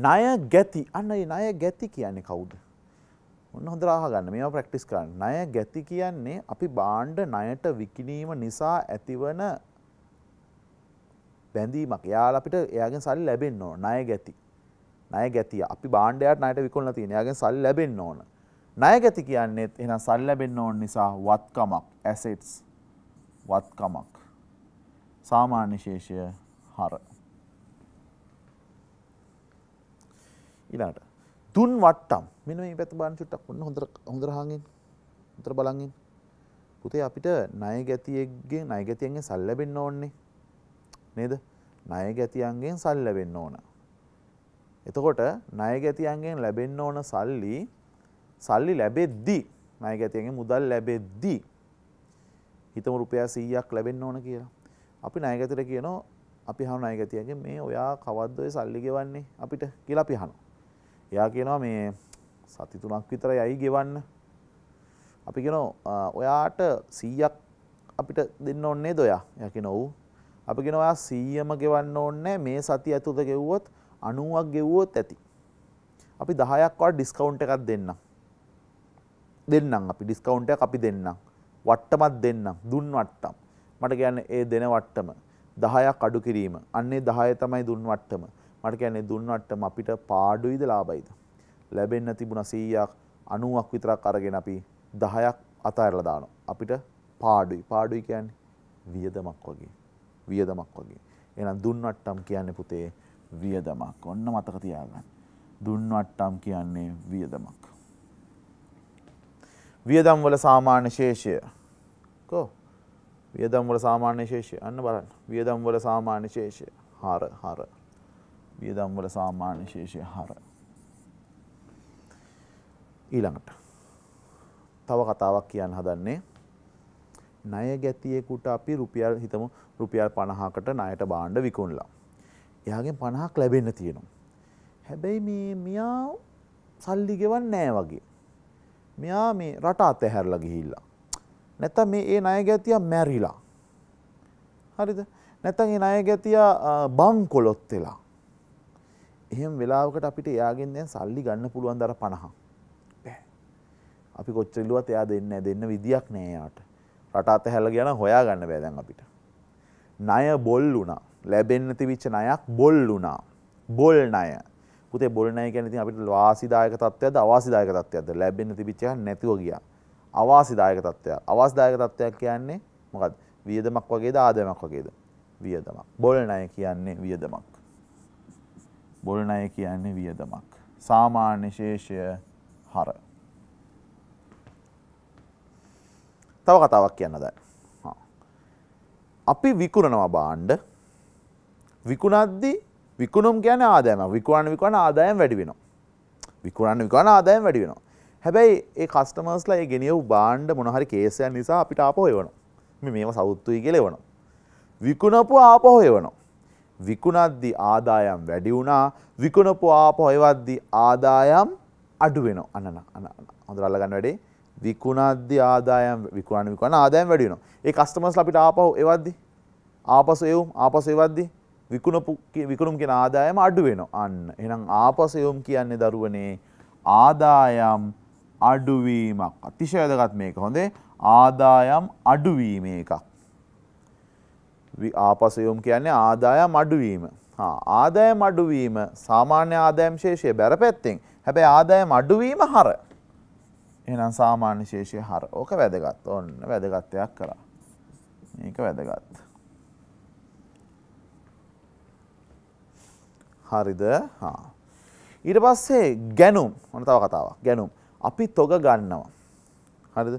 ණය ගැති අන්න ඒ ණය ගැති කියන්නේ කවුද? ඔන්න හොඳට අහගන්න මේවා ප්‍රැක්ටිස් කරන්න. ණය ගැති කියන්නේ අපි බාණ්ඩ ණයට විකිණීම නිසා ඇතිවන බැඳීමක්. එයාලා අපිට එයාගෙන් සල්ලි ලැබෙන්න ඕන ණය ගැති. ණය ගැතිය. අපි බාණ්ඩයට ණයට විකුණලා තියෙන. එයාගෙන් සල්ලි ලැබෙන්න ඕන. ණයගැති කියන්නේත් එහෙනම් සල්ලි ලැබෙන්න ඕන නිසා වත්කමක් assets වත්කමක් සාමාන්‍ය ශේෂය හර ඊළඟට තුන් වට්ටම් මෙන්න මේ පැත්ත බලන්න චුට්ටක් ඔන්න හොඳට හොඳට හංගෙන් හොඳට බලන්ගෙන් පුතේ අපිට ණයගැතියෙක්ගේ ණයගැතියෙන්ගේ සල්ලි ලැබෙන්න ඕනේ නේද ණයගැතියන්ගෙන් සල්ලි ලැබෙන්න ඕන එතකොට ණයගැතියන්ගෙන් ලැබෙන්න ඕන සල්ලි සල්ලි ලැබෙද්දී ණයගැතියන්ගේ මුදල් ලැබෙද්දී හිතමු රුපියල් 100ක් ලැබෙන්න ඕන කියලා. අපි ණයගැතිට කියනවා අපි අහන ණයගැතියන්ගෙන් මේ ඔයා කවද්ද ඔය සල්ලි ගෙවන්නේ අපිට කියලා අපි අහනවා. එයා කියනවා මේ සති තුනක් විතරයි අයි ගෙවන්න. අපි කියනවා ඔයාට 100ක් අපිට දෙන්න ඕනේ නේද ඔයා? එයා කියනවා ඔව්. අපි කියනවා ඔයා 100ම ගෙවන්න ඕනේ මේ සතිය ඇතුළත ගෙවුවොත් 90ක් ගෙවුවොත් ඇති. අපි 10ක්වත් ඩිස්කවුන්ට් එකක් දෙන්නම්. දෙන්නම් අපි ඩිස්කවුන්ටයක් අපි දෙන්නම්. වට්ටමත් දෙන්නම් දුන් වට්ටම්. මට කියන්නේ ඒ දෙන වට්ටම 10ක් අඩු කිරීම. අන්නේ 10 තමයි දුන් වට්ටම. මට කියන්නේ දුන් වට්ටම අපිට පාඩුයිද ලාභයිද? ලැබෙන්න තිබුණා 100ක් 90ක් විතරක් අරගෙන අපි 10ක් අතහැරලා දානවා. අපිට පාඩුයි. පාඩුයි කියන්නේ වියදමක් වගේ. වියදමක් වගේ. එහෙනම් දුන් වට්ටම් කියන්නේ පුතේ වියදමක්. ඔන්න මතක තියාගන්න. දුන් වට්ටම් කියන්නේ වියදමක්. වියදම් වල සාමාන්‍ය ශේෂය. කෝ? වියදම් වල සාමාන්‍ය ශේෂය. අන්න බලන්න. වියදම් වල සාමාන්‍ය ශේෂය. හර හර. වියදම් වල සාමාන්‍ය ශේෂය හර. ඊළඟට තව කතාවක් කියන්න හදන්නේ ණය ගැතියෙකුට අපි රුපියල් හිතමු රුපියල් 50කට ණයට බාණ්ඩ විකුණලා. එයාගෙන් 50ක් ලැබෙන්න තියෙනවා. හැබැයි මේ මියා සල්ලි ගෙවන්නේ නැහැ වගේ. මෙයා මේ රට අතහැරලා ගිහිල්ලා. නැත්තම් මේ ඒ ණය ගැතියා මැරිලා. හරිද? නැත්තම් ඒ ණය ගැතියා බම්කොලොත් වෙලා. එහෙම වෙලාවකට අපිට එයාගෙන් දැන් සල්ලි ගන්න පුළුවන් දර 50. බෑ. අපි කොච්චර ඉල්ලුවත් එයා දෙන්නේ දෙන්න විදියක් නෑ එයාට. රට අතහැරලා ගියා නම් හොයා ගන්න බෑ දැන් අපිට. ණය බොල් වුණා. ලැබෙන්න තිබිච්ච ණයක් බොල් වුණා. බොල් ණය. පුතේ බොල් නැහැ කියන්නේ ඉතින් අපිට වාසිදායක තත්ත්වයක්ද අවාසිදායක තත්ත්වයක්ද ලැබෙන්න තිබිච්ච එක නැතිව ගියා. අවාසිදායක තත්ත්වයක්. අවාසිදායක තත්ත්වයක් කියන්නේ මොකද්ද? වියදමක් වගේද ආදායමක් වගේද? වියදමක්. බොල් ණය කියන්නේ වියදමක්. බොල් ණය කියන්නේ වියදමක්. සාමාන්‍ය ශේෂය හර. තව කතාවක් කියන්න දැන්. අපි විකුණනවා බාණ්ඩ. විකුණද්දී විකුණුම් ගැන ආදෑම විකුවන්න විකවන ආදායම් වැඩි වෙනවා. විකුණන්න විකවන ආදායම් වැඩි වෙනවා. හැබැයි ඒ කස්ටමර්ස්ලා ඒ ගෙනියව් බාණ්ඩ මොනහරි කේසයන් නිසා අපිට ආපහු එවනවා. මේ මේව සවුත්තුයි කියලා එවනවා. විකුණපු ආපහු එවනවා. විකුණද්දි ආදායම් වැඩි වුණා විකුණපු ආපහු එවද්දි ආදායම් අඩු වෙනවා. අන්න අන්න හොඳට අල්ලගන්න වැඩේ. විකුණද්දි ආදායම් විකුණන විකුණන ආදායම් වැඩි වෙනවා. ඒ කස්ටමර්ස්ලා අපිට ආපහු එවද්දි ආපසු එවුම් ආපසු එවද්දි විකුණපු විකුණුම් කෙන ආදායම අඩු වෙනවා. අන්න. එහෙනම් ආපසයොම් කියන්නේ දරුවනේ ආදායම් අඩුවීමක්. අතිශය වැදගත් මේක. හොඳේ. ආදායම් අඩුවීම එකක්. ආපසයොම් කියන්නේ ආදායම් අඩුවීම. හා ආදායම් අඩුවීම සාමාන්‍ය ආදායම් ශේෂය බැරපැත්තෙන්. හැබැයි ආදායම් අඩුවීම හර. එහෙනම් සාමාන්‍ය ශේෂය හර. ඕක වැදගත්. ඔන්න වැදගත්යක් කරා. මේක වැදගත්. හරිද ඊට පස්සේ ගැනුම් ඕන තව කතාවක් ගැනුම් අපි තොග ගන්නවා හරිද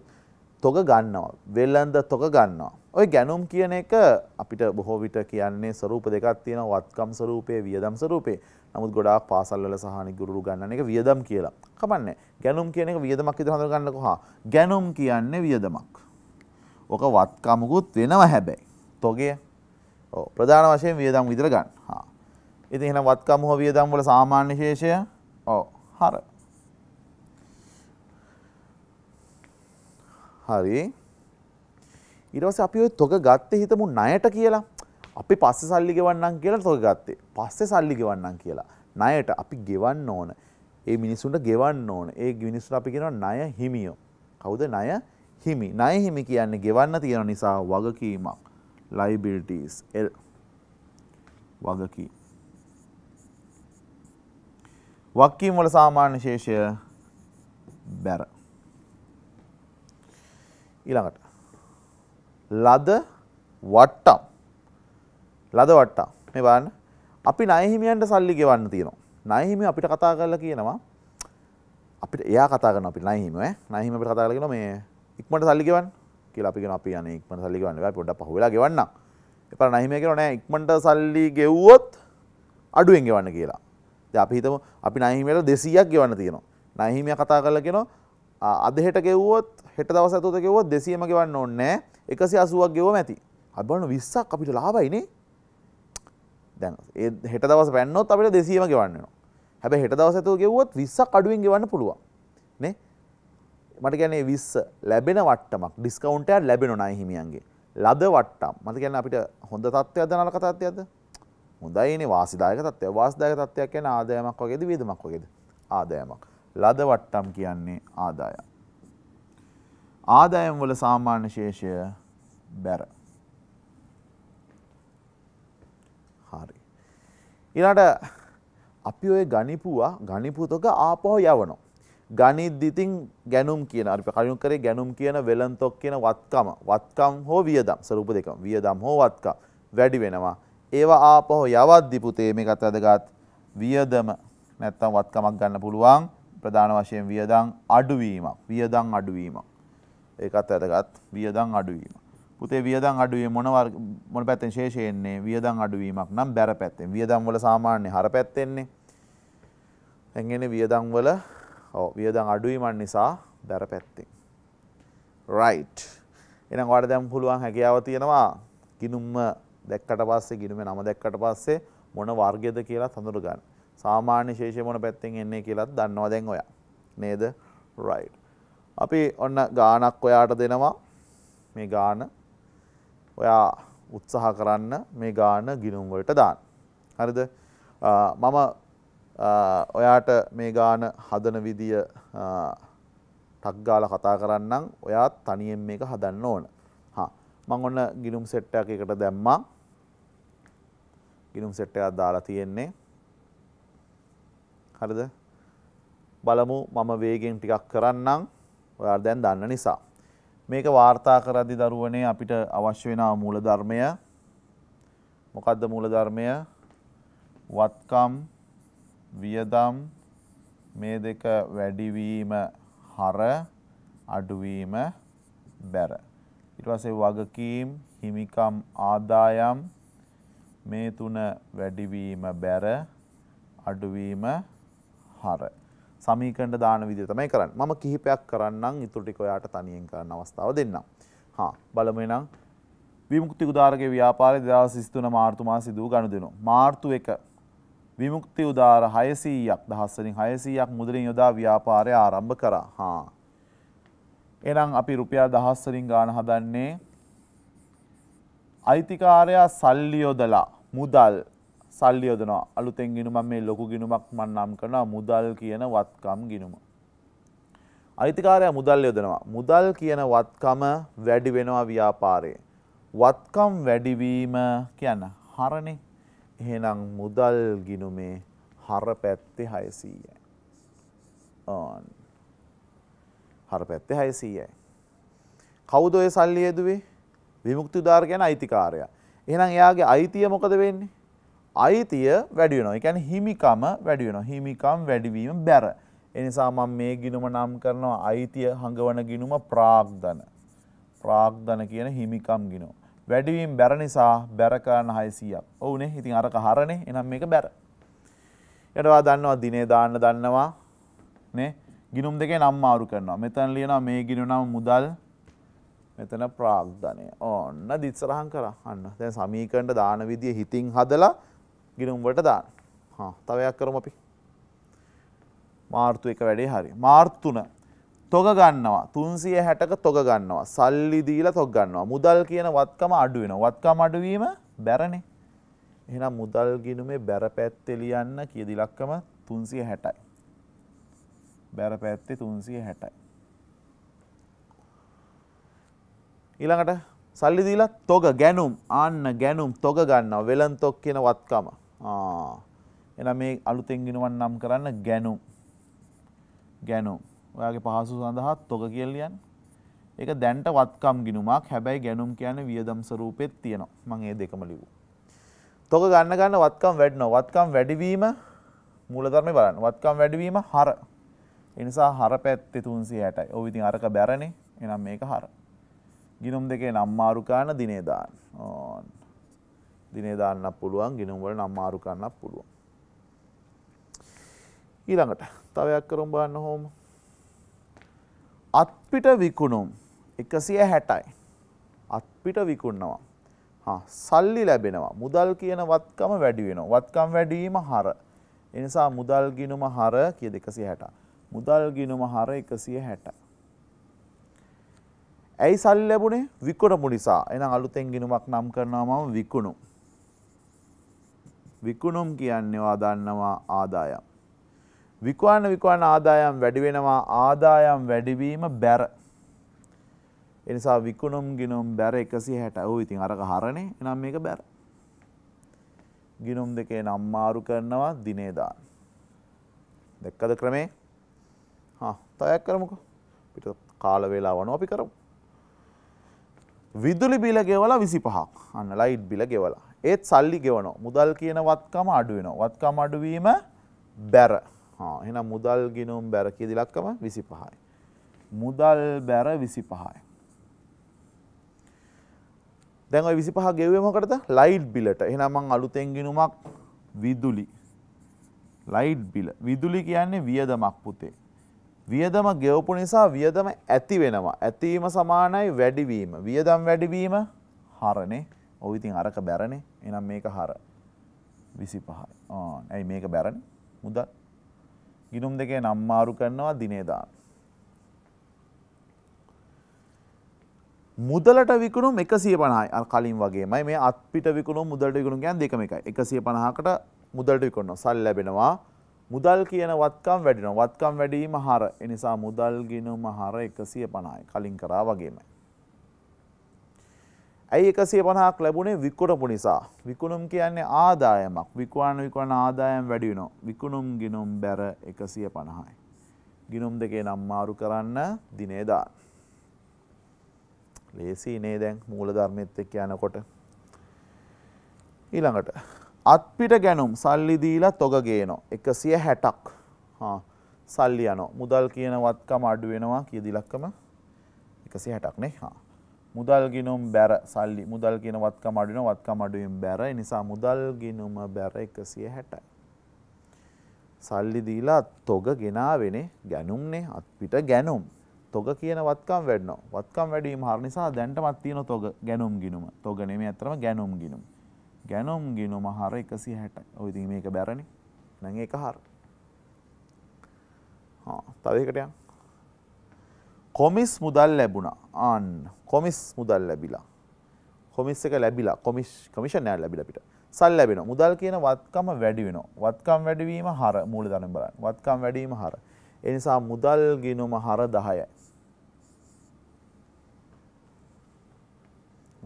තොග ගන්නවා වෙල්ලන්ද තොග ගන්නවා ඔය ගැනුම් කියන එක අපිට බොහෝ විට කියන්නේ ස්වරූප දෙකක් තියෙනවා වත්කම් ස්වරූපයේ වියදම් ස්වරූපේ නමුත් ගොඩාක් පාසල් වල සහානි ගුරුරු ගන්න එක වියදම් කියලා. කමන්නේ. ගැනුම් කියන එක වියදමක් විදිහට හඳුනගන්නකෝ. හා ගැනුම් කියන්නේ වියදමක්. ඔක වත්කමකුත් වෙනවා හැබැයි. තොගේ. ඔව් ප්‍රධාන වශයෙන් වියදම් විදිහට ගන්න. ඉතින් එහෙනම් වත්කම් හෝ වියදම් වල සාමාන්‍ය ශේෂය ඔව් හර හරි ඊට පස්සේ අපි ওই තොග ගත්තේ හිතමු ණයට කියලා අපි පස්සේ සල්ලි ගෙවන්නම් කියලා තොග ගත්තේ පස්සේ සල්ලි ගෙවන්නම් කියලා ණයට අපි ගෙවන්න ඕන ඒ මිනිස්සුන්ට ගෙවන්න ඕන ඒ මිනිස්සුන්ට අපි කියනවා ණය හිමියෝ කවුද ණය හිමි ණය හිමි කියන්නේ ගෙවන්න තියෙන නිසා වගකීමක් liabilities L වගකීම් වක්කීම් වල සාමාන්‍ය ශේෂය බැර. ඊළඟට ලද වට්ටම් ලද වට්ටම් මේ බලන්න අපි ණයහිමියන්ට සල්ලි ගෙවන්න තියෙනවා. ණයහිමිය අපිට කතා කරලා කියනවා අපිට එයා කතා කරනවා අපිට ණයහිමිය ඈ ණයහිමිය අපිට කතා කරලා කියනවා මේ ඉක්මනට සල්ලි ගෙවන්න කියලා අපි කියනවා අපි අනේ ඉක්මනට සල්ලි ගෙවන්න බෑ පොඩ්ඩක් පහුවෙලා ගෙවන්නම්. එපාර ණයහිමිය කියනවා නෑ ඉක්මනට සල්ලි ගෙව්වොත් අඩුවෙන් ගෙවන්න කියලා. අපිහිතම අපි නහිමට දෙසීයක් ගෙවන්න තියෙනවා නහිමිය කතා කරලගෙන අදහෙට ගෙව්වොත් හෙට දවස ඇතුත ගෙවොත් දෙසියම ගෙවන්න ඕන්නෑ එකසි අසුවක් ගෙවම ඇති අබන විස්සක් අපිට ලාබයිනේ දැන් ඒ හෙට දවස පැන්නොත් අපිට දෙසියම ගෙවන්නවා හැබ හෙට දවස ඇතුව ගෙවොත් විස්සක් අඩුවෙන් ගෙවන්න පුළුවන් නේ මට ගැනේ විස්ස ලැබෙන වට්ටමක් ඩිස්කවුන්ටය ලැබෙන නයිහිමියන්ගේ ලද වට්ටම් මත ගැන අපිට හොඳ තත්ත්වයක් දනල කතත්වයක්ද හොඳයින වාසිදායක තත්ත්වය වාසිදායක තත්ත්වයක් කියන ආදායමක් වගේද වියදමක් වගේද ආදායමක් ලද වට්ටම් කියන්නේ ආදායම් ආදායම් වල සාමාන්‍ය ශේෂය බැර හරි ඊළඟට අපි ඔය ගණිපුවා ගණිපුතක ආපහු යවනවා ගනිද්දිතින් ගැනුම් කියන අපි කලින් කරේ ගැනුම් කියන වෙලන්තොක් කියන වත්කම වත්කම් හෝ වියදම් ස්වරූප දෙකම වියදම් හෝ වත්කම් වැඩි වෙනවා ඒවා ආපහු යවද්දි පුතේ මේකත් වැදගත් වියදම නැත්තම් වත්කමක් ගන්න පුළුවන් ප්‍රධාන වශයෙන් වියදම් අඩුවීමක් වියදම් අඩුවීමක් ඒකත් වැදගත් වියදම් අඩුවීම පුතේ වියදම් අඩුවීම මොන මොන පැත්තෙන් ශේෂයෙන්නේ වියදම් අඩුවීමක් නම් බැර පැත්තෙන් වියදම් වල සාමාන්‍ය හර පැත්තෙන්නේ දැන් එන්නේ වියදම් වල ඔව් වියදම් අඩුවීමක් නිසා බැර පැත්තෙන් right එහෙනම් ඔයාලට දැන් පුළුවන් හැකියාව තියෙනවා කිනුම්ම දැක්කට පස්සේ ගිනුමේ නම දැක්කට පස්සේ මොන වර්ගයද කියලා හඳුර ගන්න. සාමාන්‍ය ශේෂය මොන පැත්තෙන් එන්නේ කියලත් දන්නවා දැන් ඔයා. නේද? right. අපි ඔන්න ගානක් ඔයාට දෙනවා. මේ ගාන ඔයා උත්සාහ කරන්න මේ ගාන ගිනුම් වලට දාන්න. හරිද? මම ඔයාට මේ ගාන හදන විදිය ටක් ගාලා කතා කරන්නම්. ඔයාත් තනියෙන් මේක හදන්න ඕන. හා මම ඔන්න ගිනුම් සෙට් එකකට දැම්මා. ගිනුම් සෙට් එකක් දාලා තියෙන්නේ. හරිද? බලමු මම වේගෙන් ටිකක් කරන්නම්. ඔයාලා දැන් දන්න නිසා. මේක වාර්තා කරද්දි දරුවනේ අපිට අවශ්‍ය වෙනා මූලධර්මය මොකද්ද මූලධර්මය? වත්කම් වියදම් මේ දෙක වැඩිවීම හර අඩුවීම බැර. ඊට පස්සේ වගකීම්, හිමිකම්, ආදායම් මේ තුන වැඩිවීම බැර අඩුවීම හර. සමීකරණ දාන විදිය තමයි කරන්නේ. මම කිහිපයක් කරන්නම් ඊටු ටික ඔයාට තනියෙන් කරන්න අවස්ථාව දෙන්නම්. හා බලමු එනම් විමුක්ති උදාරගේ ව්‍යාපාරය 2023 මාර්තු මාසයේ දූ ගනුදෙනු. මාර්තු 1 විමුක්ති උදාර 600ක් දහස් වලින් 600ක් මුදලින් යොදා ව්‍යාපාරය ආරම්භ කරා. හා එහෙනම් අපි රුපියල් දහස් වලින් ගාන හදන්නේ අයිතිකාරයා සල්ලි යොදලා මුදල් සල්ලි යොදනවා අලුතෙන් ගිනුමක් මේ ලොකු ගිනුමක් මන් නම් කරනවා මුදල් කියන වත්කම් ගිනුම. අයිතිකාරයා මුදල් යොදනවා. මුදල් කියන වත්කම වැඩි වෙනවා ව්‍යාපාරයේ. වත්කම් වැඩිවීම කියන්න හරණේ. එහෙනම් මුදල් ගිනුමේ හර පැත්තේ 600යි. ඕන්. හර පැත්තේ 600යි. කවුද ඔය සල්ලි යදුවේ? විමුක්ති උදාර කියන අයිතිකාරයා. එහෙනම් එයාගේ අයිතිය මොකද වෙන්නේ? අයිතිය වැඩි වෙනවා. ඒ කියන්නේ හිමිකම වැඩි වෙනවා. හිමිකම් වැඩිවීම බැර. ඒ නිසා මම මේ ගිනුම නම් කරනවා අයිතිය හඟවන ගිනුම ප්‍රාග්ධන. ප්‍රාග්ධන කියන හිමිකම් ගිනුම. වැඩිවීම බැර නිසා බැර කරන 600ක්. ඔව්නේ. ඉතින් අරක හරනේ. එහෙනම් මේක බැර. එනවා දන්නවා දිනේ දාන්න දන්නවා. නේ? ගිනුම් දෙකේ නම් මාරු කරනවා. මෙතන ලියනවා මේ ගිනුම නම් මුදල් 1000 මෙතන ප්‍රාග්ධනය ඕන්න දිත්සරහන් කරහන්න දැන් සමීකරට දාන විදිය හිතින් හදලා ගිනුම්වට දාන්න තවයක් කරම අපි මාර්තු එක වැඩේ හරි මාර්තුන තොග ගන්නවා තුන්සිය හැටක තොග ගන්නවා සල්ලි දීලා තොග ගන්නවා මුදල් කියන වත්කම අඩුවෙන වත්කම අඩුවීම බැරණේ එහෙනම් මුදල් ගිනුමේ බැර පැත්තේ ලියන්න කියදිලක්කම තුන්සිය හැටයි බැර පැත්තේ තුන්සිය හැටයි ඊළඟට සල්ලි දීලා තොග ගැනුම් ආන්න ගැනුම් තොග ගන්නවා වෙලන් තොක් කියන වත්කම. එන මේ අලුතෙන් ගෙනුවන් නම් කරන්න ගැනුම්. ගැනුම්. ඔයාගේ පහසු සඳහා තොග කියලා කියන්නේ. ඒක දැන්ට වත්කම් ගිනුමක් හැබැයි ගැනුම් කියන්නේ වියදම් ස්වරූපෙත් තියෙනවා. මම ඒ දෙකම ලිව්වා. තොග ගන්න ගන්න වත්කම් වැඩිනවා. වත්කම් වැඩිවීම මූලධර්මේ බලන්න. වත්කම් වැඩිවීම හර. ඒ නිසා හර පැත්තේ 360යි. ඔව් ඉතින් අරක බැරනේ. එහෙනම් මේක හර. ගිනුම් දෙකේ නම්මාරුකාන දිනේදාන්න ඕන් දිනේදාන්න පුළුවන් ගිනුම්වල නම්මාරුකන්නක් පුළුවන්. ඊළඟට තවයක් කරුම් බාන්න හෝම අත්පිට විකුණුම් එකසිය හැටයි අත්පිට විකුණනවා සල්ලි ලැබෙනවා මුදල් කියන වත්කම වැඩි වෙන වත්කම් වැඩීම හර එනිසා මුදල් ගිනුම හර කිය දෙකසිය හැට මුදල් ගිනුම හර එකසිය හැටයි ඇයි සල්ලි ලැබුණේ විකුණපු නිසා. එහෙනම් අලුතෙන් ගිණුමක් නම් කරනවා මම විකුණු. විකුණුම් කියන්නේ ඔයා දන්නවා ආදායම්. විකුණන විකුණන ආදායම් වැඩි වෙනවා ආදායම් වැඩිවීම බැර. ඒ නිසා විකුණුම් ගිණුම් බැර 160. ඔව් ඉතින් අරක හරනේ. එහෙනම් මේක බැර. ගිණුම් දෙකේ නම් මාරු කරනවා දිනේ දාන. දැක්කද ක්‍රමේ? හා තයක් කරමුකෝ. පිට කාල වේලාව අපි කරමු. විදුලි බිල ගෙවලා විසි පහක් අන්න ලයිට් බිල ගෙවලා ඒත් සල්ලි ගෙවනෝ මුදල් කියන වත්කම අඩුවෙනවා වත්කම අඩුවීම බැර එන මුදල් ගිනුම් බැර කියදිලක්කම විසි පහයි. මුදල් බැර විසි පහයි. දැන් විසි පහ ගෙවමකටද ලයිට් බිලට එනමං අලුතෙන් ගිනුමක් විදුලි ලයිට් බිල විදුලි කියන්නේ වියදමක් පුතේ වියදම ගෙවපු නිසා වියදම ඇති වෙනවා. ඇතිවීම සමානයි වැඩිවීම. වියදම් වැඩිවීම හරනේ. ඔව් ඉතින් අරක බැරනේ. එහෙනම් මේක හර. 25යි. ආ, ඇයි මේක බැරනේ? මුදල්. ගිණුම් දෙකේ නම් මාරු කරනවා දිනේ දාන. මුදලට විකුණුම් 150යි. අර කලින් වගේමයි. මේ අත්පිට විකුණුම් මුදලට විකුණුම් කියන්නේ දෙකම එකයි. 150කට මුදලට විකුණනවා. සල් ලැබෙනවා. මුදල් කියන වත්කම් වැඩිනවා. වත්කම් වැඩීම හර. ඒ නිසා මුදල් ගිණුම හර 150යි. කලින් කරා වගේමයි. ඇයි 150ක් ලැබුණේ විකුණපු නිසා. විකුණුම් කියන්නේ ආදායමක්. විකුණන විකුණන ආදායම වැඩි වෙනවා. විකුණුම් ගිණුම් බැර 150යි. ගිණුම් දෙකේ නම් මාරු කරන්න දිනේ දාන්න. ලේසි නේ දැන් මූලධර්මෙත් එක්ක යනකොට. ඊළඟට අත්පිට ගැනුම් සල්ලි දීලා තොග ගේනවා 160ක්. හා සල්ලි යනවා. මුදල් කියන වත්කම අඩු වෙනවා කී දිලක්කම 160ක් නේ. හා. මුදල් ගිණුම් බැර සල්ලි මුදල් කියන වත්කම අඩු වෙනවා වත්කම අඩු වීම බැර. ඒ නිසා මුදල් ගිණුම බැර 160යි. සල්ලි දීලා තොග ගෙනාවෙනේ ගැනුම්නේ අත්පිට ගැනුම්. තොග කියන වත්කම් වැඩනවා. වත්කම් වැඩි වීම හර නිසා දැන්ටමත් තියෙන තොග ගැනුම් ගිණුම. තොග නෙමෙයි අත්‍තරම ගැනුම් ගිණුම. ගැනුම් ගිනුම හර එකසි හැටයි ඔයිති මේක බැරණි නැ එක හර තවකටයන් කොමිස් මුදල් ලැබුණා අන් කොමිස් මුදල් ලැබිලා කොමිස් එක ලැබිලා කොමිස් කමිෂණය ලැබිලපිට සල් ලැබෙන මුදල් කියන වත්කම වැඩි වෙන වත්කම් වැඩවීම හර මූල දන බලන්න වත්කම් වැඩීම හර එනිසා මුදල් ගිනුම හර දහයයි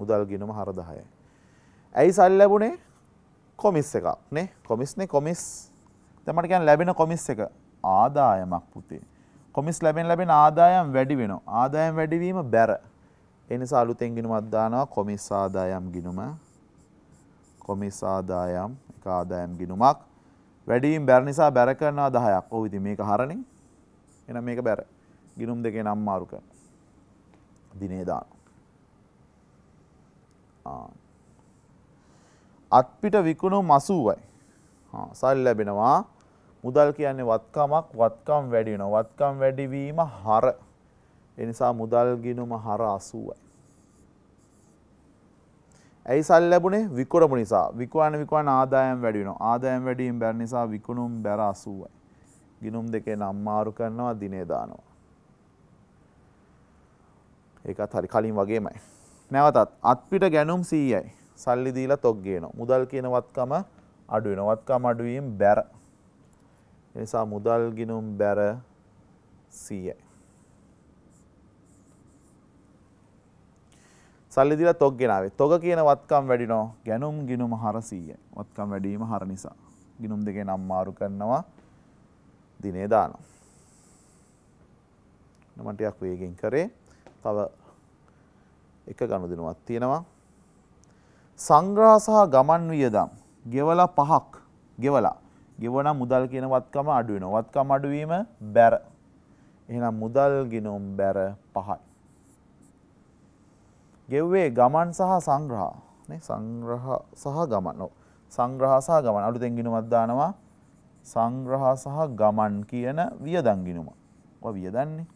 මුදල් ගිනුම හර දහයයි ඇයි සල්ලි ලැබුණේ? කොමිස් එකක් නේ. කොමිස්නේ කොමිස්. දැන් මට කියන්නේ ලැබෙන කොමිස් එක ආදායමක් පුතේ. කොමිස් ලැබෙන ලැබෙන ආදායම් වැඩි වෙනවා. ආදායම් වැඩි වීම බැර. ඒ නිසා අලුතෙන් ගිණුමක් දානවා කොමිස් ආදායම් ගිණුම. කොමිස් ආදායම් එක ආදායම් ගිණුමක් වැඩි වීම බැර නිසා බැර කරනවා 10ක්. ඔව් ඉතින් මේක හරණේ. එහෙනම් මේක බැර. ගිණුම් දෙකේ නම් මාරු කරනවා. දිනේ දානවා. ආ අත්පිට විකුණු මසූවයි. සල් ලැබෙනවා මුදල් කියන්නේ වත්කමක් වත්කම් වැඩි වෙනවා. වත්කම් වැඩිවීම හර. ඒ නිසා මුදල් ගිණුම හර 80යි. ඇයි සල් ලැබුණේ විකුණමු නිසා. විකුණන විකුණන ආදායම් වැඩි වෙනවා. ආදායම් වැඩි වීම බැරි නිසා විකුණුම් බැර 80යි. ගිණුම් දෙකේ නම් මාරු කරනවා දිනේ දානවා. ඒකත් හරි කලින් වගේමයි. නැවතත් අත්පිට ගැනුම් 100යි. සල්ලි දීලා තොග් ගේනවා. මුදල් කියන වත්කම අඩු වෙනවා. වත්කම අඩු වීම බැර. ඒ නිසා මුදල් ගිණුම් බැර 100යි. සල්ලි දීලා තොග් ගෙනාවේ. තොග කියන වත්කම් වැඩිනවා. ගැනුම් ගිණුම 400යි. වත්කම් වැඩි වීම 4 නිසා. ගිණුම් දෙකේ නම් මාරු කරනවා. දිනේ දානවා. මම ටිකක් වේගෙන් කරේ. තව එක ගනුදෙනුවක් තියෙනවා. සංග්‍රහ සහ ගමන් වියදම් ගෙවලා පහක් ගෙවලා ගෙවන මුදල් කියන වත්කම අඩු වෙනවා. වත්කම අඩු වීම බැර. එහෙනම් මුදල් ගිණුම් බැර 5යි. ගෙව්වේ ගමන් සහ සංග්‍රහ නේ සංග්‍රහ සහ ගමන්. ඔව්. සංග්‍රහ සහ ගමන් අලුතෙන් ගිණුමක් දානවා. සංග්‍රහ සහ ගමන් කියන වියදම් ගිණුම. ඔය වියදන්නේ.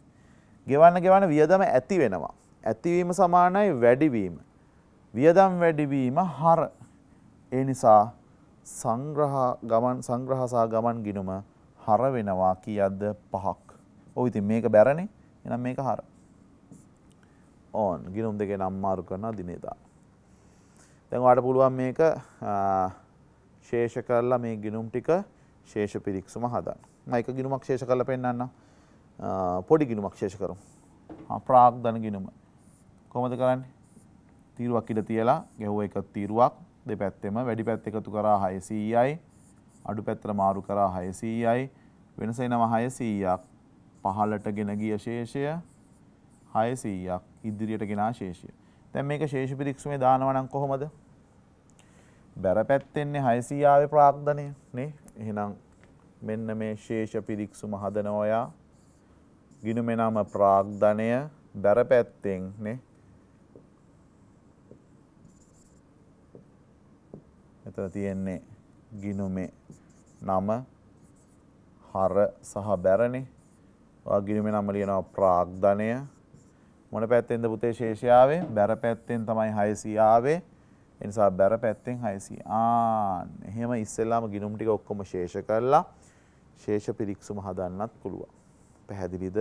ගෙවන්න ගෙවන්න වියදම ඇති වෙනවා. ඇතිවීම සමානයි වැඩිවීම. වියදම් වැඩිවීම හර ඒ නිසා සංග්‍රහ ගමන් සංග්‍රහසා ගමන් ගිනුම හර වෙනවා කියද්ද පහක්. ඔව් ඉතින් මේක බැරනේ. එහෙනම් මේක හර. ඕන් ගිනුම් දෙකේ නම් මාරු කරනවා දිනේ දා. දැන් ඔයාලට පුළුවන් මේක ශේෂ කරලා මේ ගිනුම් ටික ශේෂ පිරික්සම හදන්න. මම එක ගිනුමක් ශේෂ කරලා පෙන්නන්න. පොඩි ගිනුමක් ශේෂ කරමු. ප්‍රාග්ධන ගිනුම. කොහොමද කරන්නේ? තීරුවක් ඉඩ තියලා ගැහුව එක තීරුවක් දෙපැත්තෙම වැඩි පැත්ත එකතු කරා 600යි අඩු පැත්තට මාරු කරා 600යි වෙනස එනවා 600ක් පහළට ගෙන ගිය ශේෂය 600ක් ඉදිරියට ගෙනා ශේෂය දැන් මේක ශේෂ පිරික්සුමේ දානවා නම් කොහොමද බැර පැත්තෙන්නේ 600 ආවේ ප්‍රාග්ධනය නේ එහෙනම් මෙන්න මේ ශේෂ පිරික්සුම හදන ඔයා ගිනුමේ නම ප්‍රාග්ධනය බැර පැත්තෙන් නේ මෙතන තියෙන්නේ ගිනුමේ නම හර සහ බැරනේ. ඔයා ගිනුමේ නම ලියනවා ප්‍රාග්ධනය. මොන පැත්තෙන්ද පුතේ ශේෂය ආවේ? බැර පැත්තෙන් තමයි 600 ආවේ. ඒ නිසා බැර පැත්තෙන් 600. ආ එහෙම ඉස්සෙල්ලාම ගිනුම් ටික ඔක්කොම ශේෂ කරලා ශේෂ පිරික්සුම හදන්නත් පුළුවන්. පැහැදිලිද?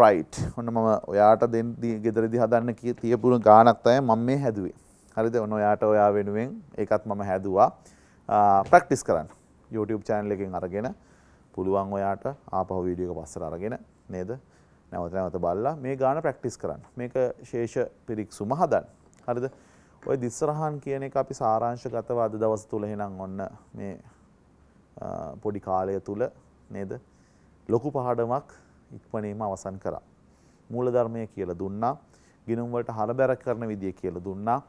රයිට්. ඔන්න මම ඔයාට දෙන්න ගෙදරදී හදන්න තියපුන ගානක් තමයි මම මේ හැදුවේ. හරිද ඔන්න ඔයාට ඔයා වෙනුවෙන් ඒකත් මම හැදවා ප්‍රක්ටිස් කරන්න YouTube චෑනල එකෙන් අරගෙන පුළුවන් ඔයාට ආපහු වීඩියක පස්සර අරගෙන නේද නැවත නැවත බල්ලා මේ ගාන ප්‍රක්ටිස් කරන්න මේක ශේෂ පිරික් සුමහදන් හරිද ඔය දිස්සරහන් කියන එක අපි සාරංශ ගතව අද දවස තුළ හෙනම් ඔන්න මේ පොඩි කාලය තුළ නේද ලොකු පහඩමක් ඉක්මනීම අවසන් කරා. මූලධර්මය කියලා දුන්නා ගිනුම්වලට හරබැර කරන විදිය කියලා දුන්නා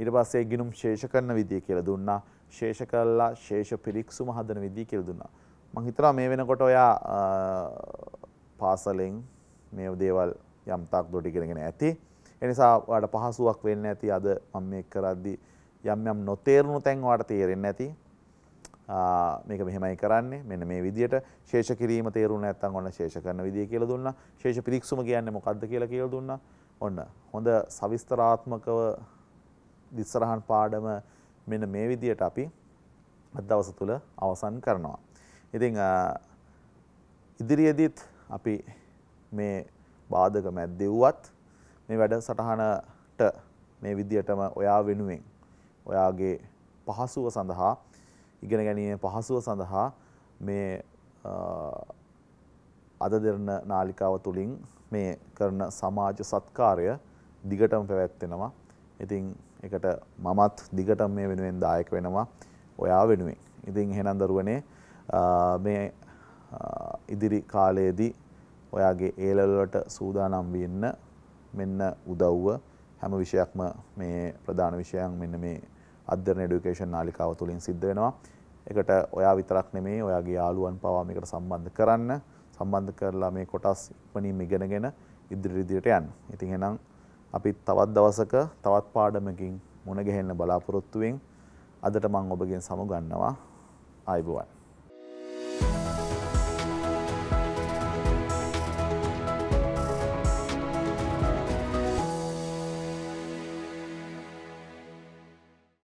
ඊට පස්සේ ගිනුම් ශේෂ කරන විදිය කියලා දුන්නා. ශේෂ කළා ශේෂ පිරික්සුම හදන විදිය කියලා දුන්නා. මම හිතනවා මේ වෙනකොට ඔයා පාසලෙන් මේ දේවල් යම් තාක් දුරට ඉගෙනගෙන ඇති. ඒ නිසා ඔයාලට පහසුවක් වෙන්න ඇති අද මම මේක කරද්දී යම් යම් නොතේරුණු තැන් ඔයාලට තේරෙන්නේ නැති. මේක මෙහෙමයි කරන්නේ මෙන්න මේ විදියට ශේෂ කිරීම තේරුණ නැත්තම් ඔන්න ශේෂ කරන විදිය කියලා දුන්නා ශේෂ පිරික්සුම කියන්නේ මොකද්ද කියලා කියලා දුන්නා ඔන්න හොඳ සවිස්තරාත්මකව ඉස්සරහන් පාඩම මෙන්න මේ විදියට අපි අද දවස තුල අවසන් කරනවා. ඉතින් ඉදිරියේදීත් අපි මේ බාධක මැද්දෙව්වත් මේ වැඩසටහනට මේ විදියටම ඔයා වෙනුවෙන් ඔයාගේ පහසුව සඳහා ඉගෙන ගැනීම පහසුව සඳහා මේ අද දෙරන නාලිකාව තුළින් මේ කරන සමාජ සත්කාරය දිගටම පැවැත්වෙනවා. ඉතින් එකට මමත් දිගට මේ වෙනුවෙන් දායක වෙනවා ඔයා වෙනුවෙන්. ඉතින් එහෙනම් දරුවනේ මේ ඉදිරි කාලයේදී ඔයාගේ ඒලවලට සූදානම් වෙන්න මෙන්න උදව්ව හැම විෂයක්ම මේ ප්‍රධාන විෂයන් මෙන්න මේ අධ්‍යරණ එඩුකේෂන් නාලිකාව තුළින් සිද්ධ වෙනවා. එකට ඔයා විතරක් නෙමේ ඔයාගේ යාළුවන් පවා මේකට සම්බන්ධ කරන්න සම්බන්ධ කරලා මේ කොටස් ඉක්මනින් ඉගෙනගෙන ඉදිරි ඉදිරියට යන්න. ඉතින් එහෙනම් අපි තවත් දවසක තවත් පාඩමකින් මුණ ගැහෙන්න බලාපොරොත්තුවෙන් අදට මම ඔබගෙන් සමුගන්නවා ආයුබෝවන්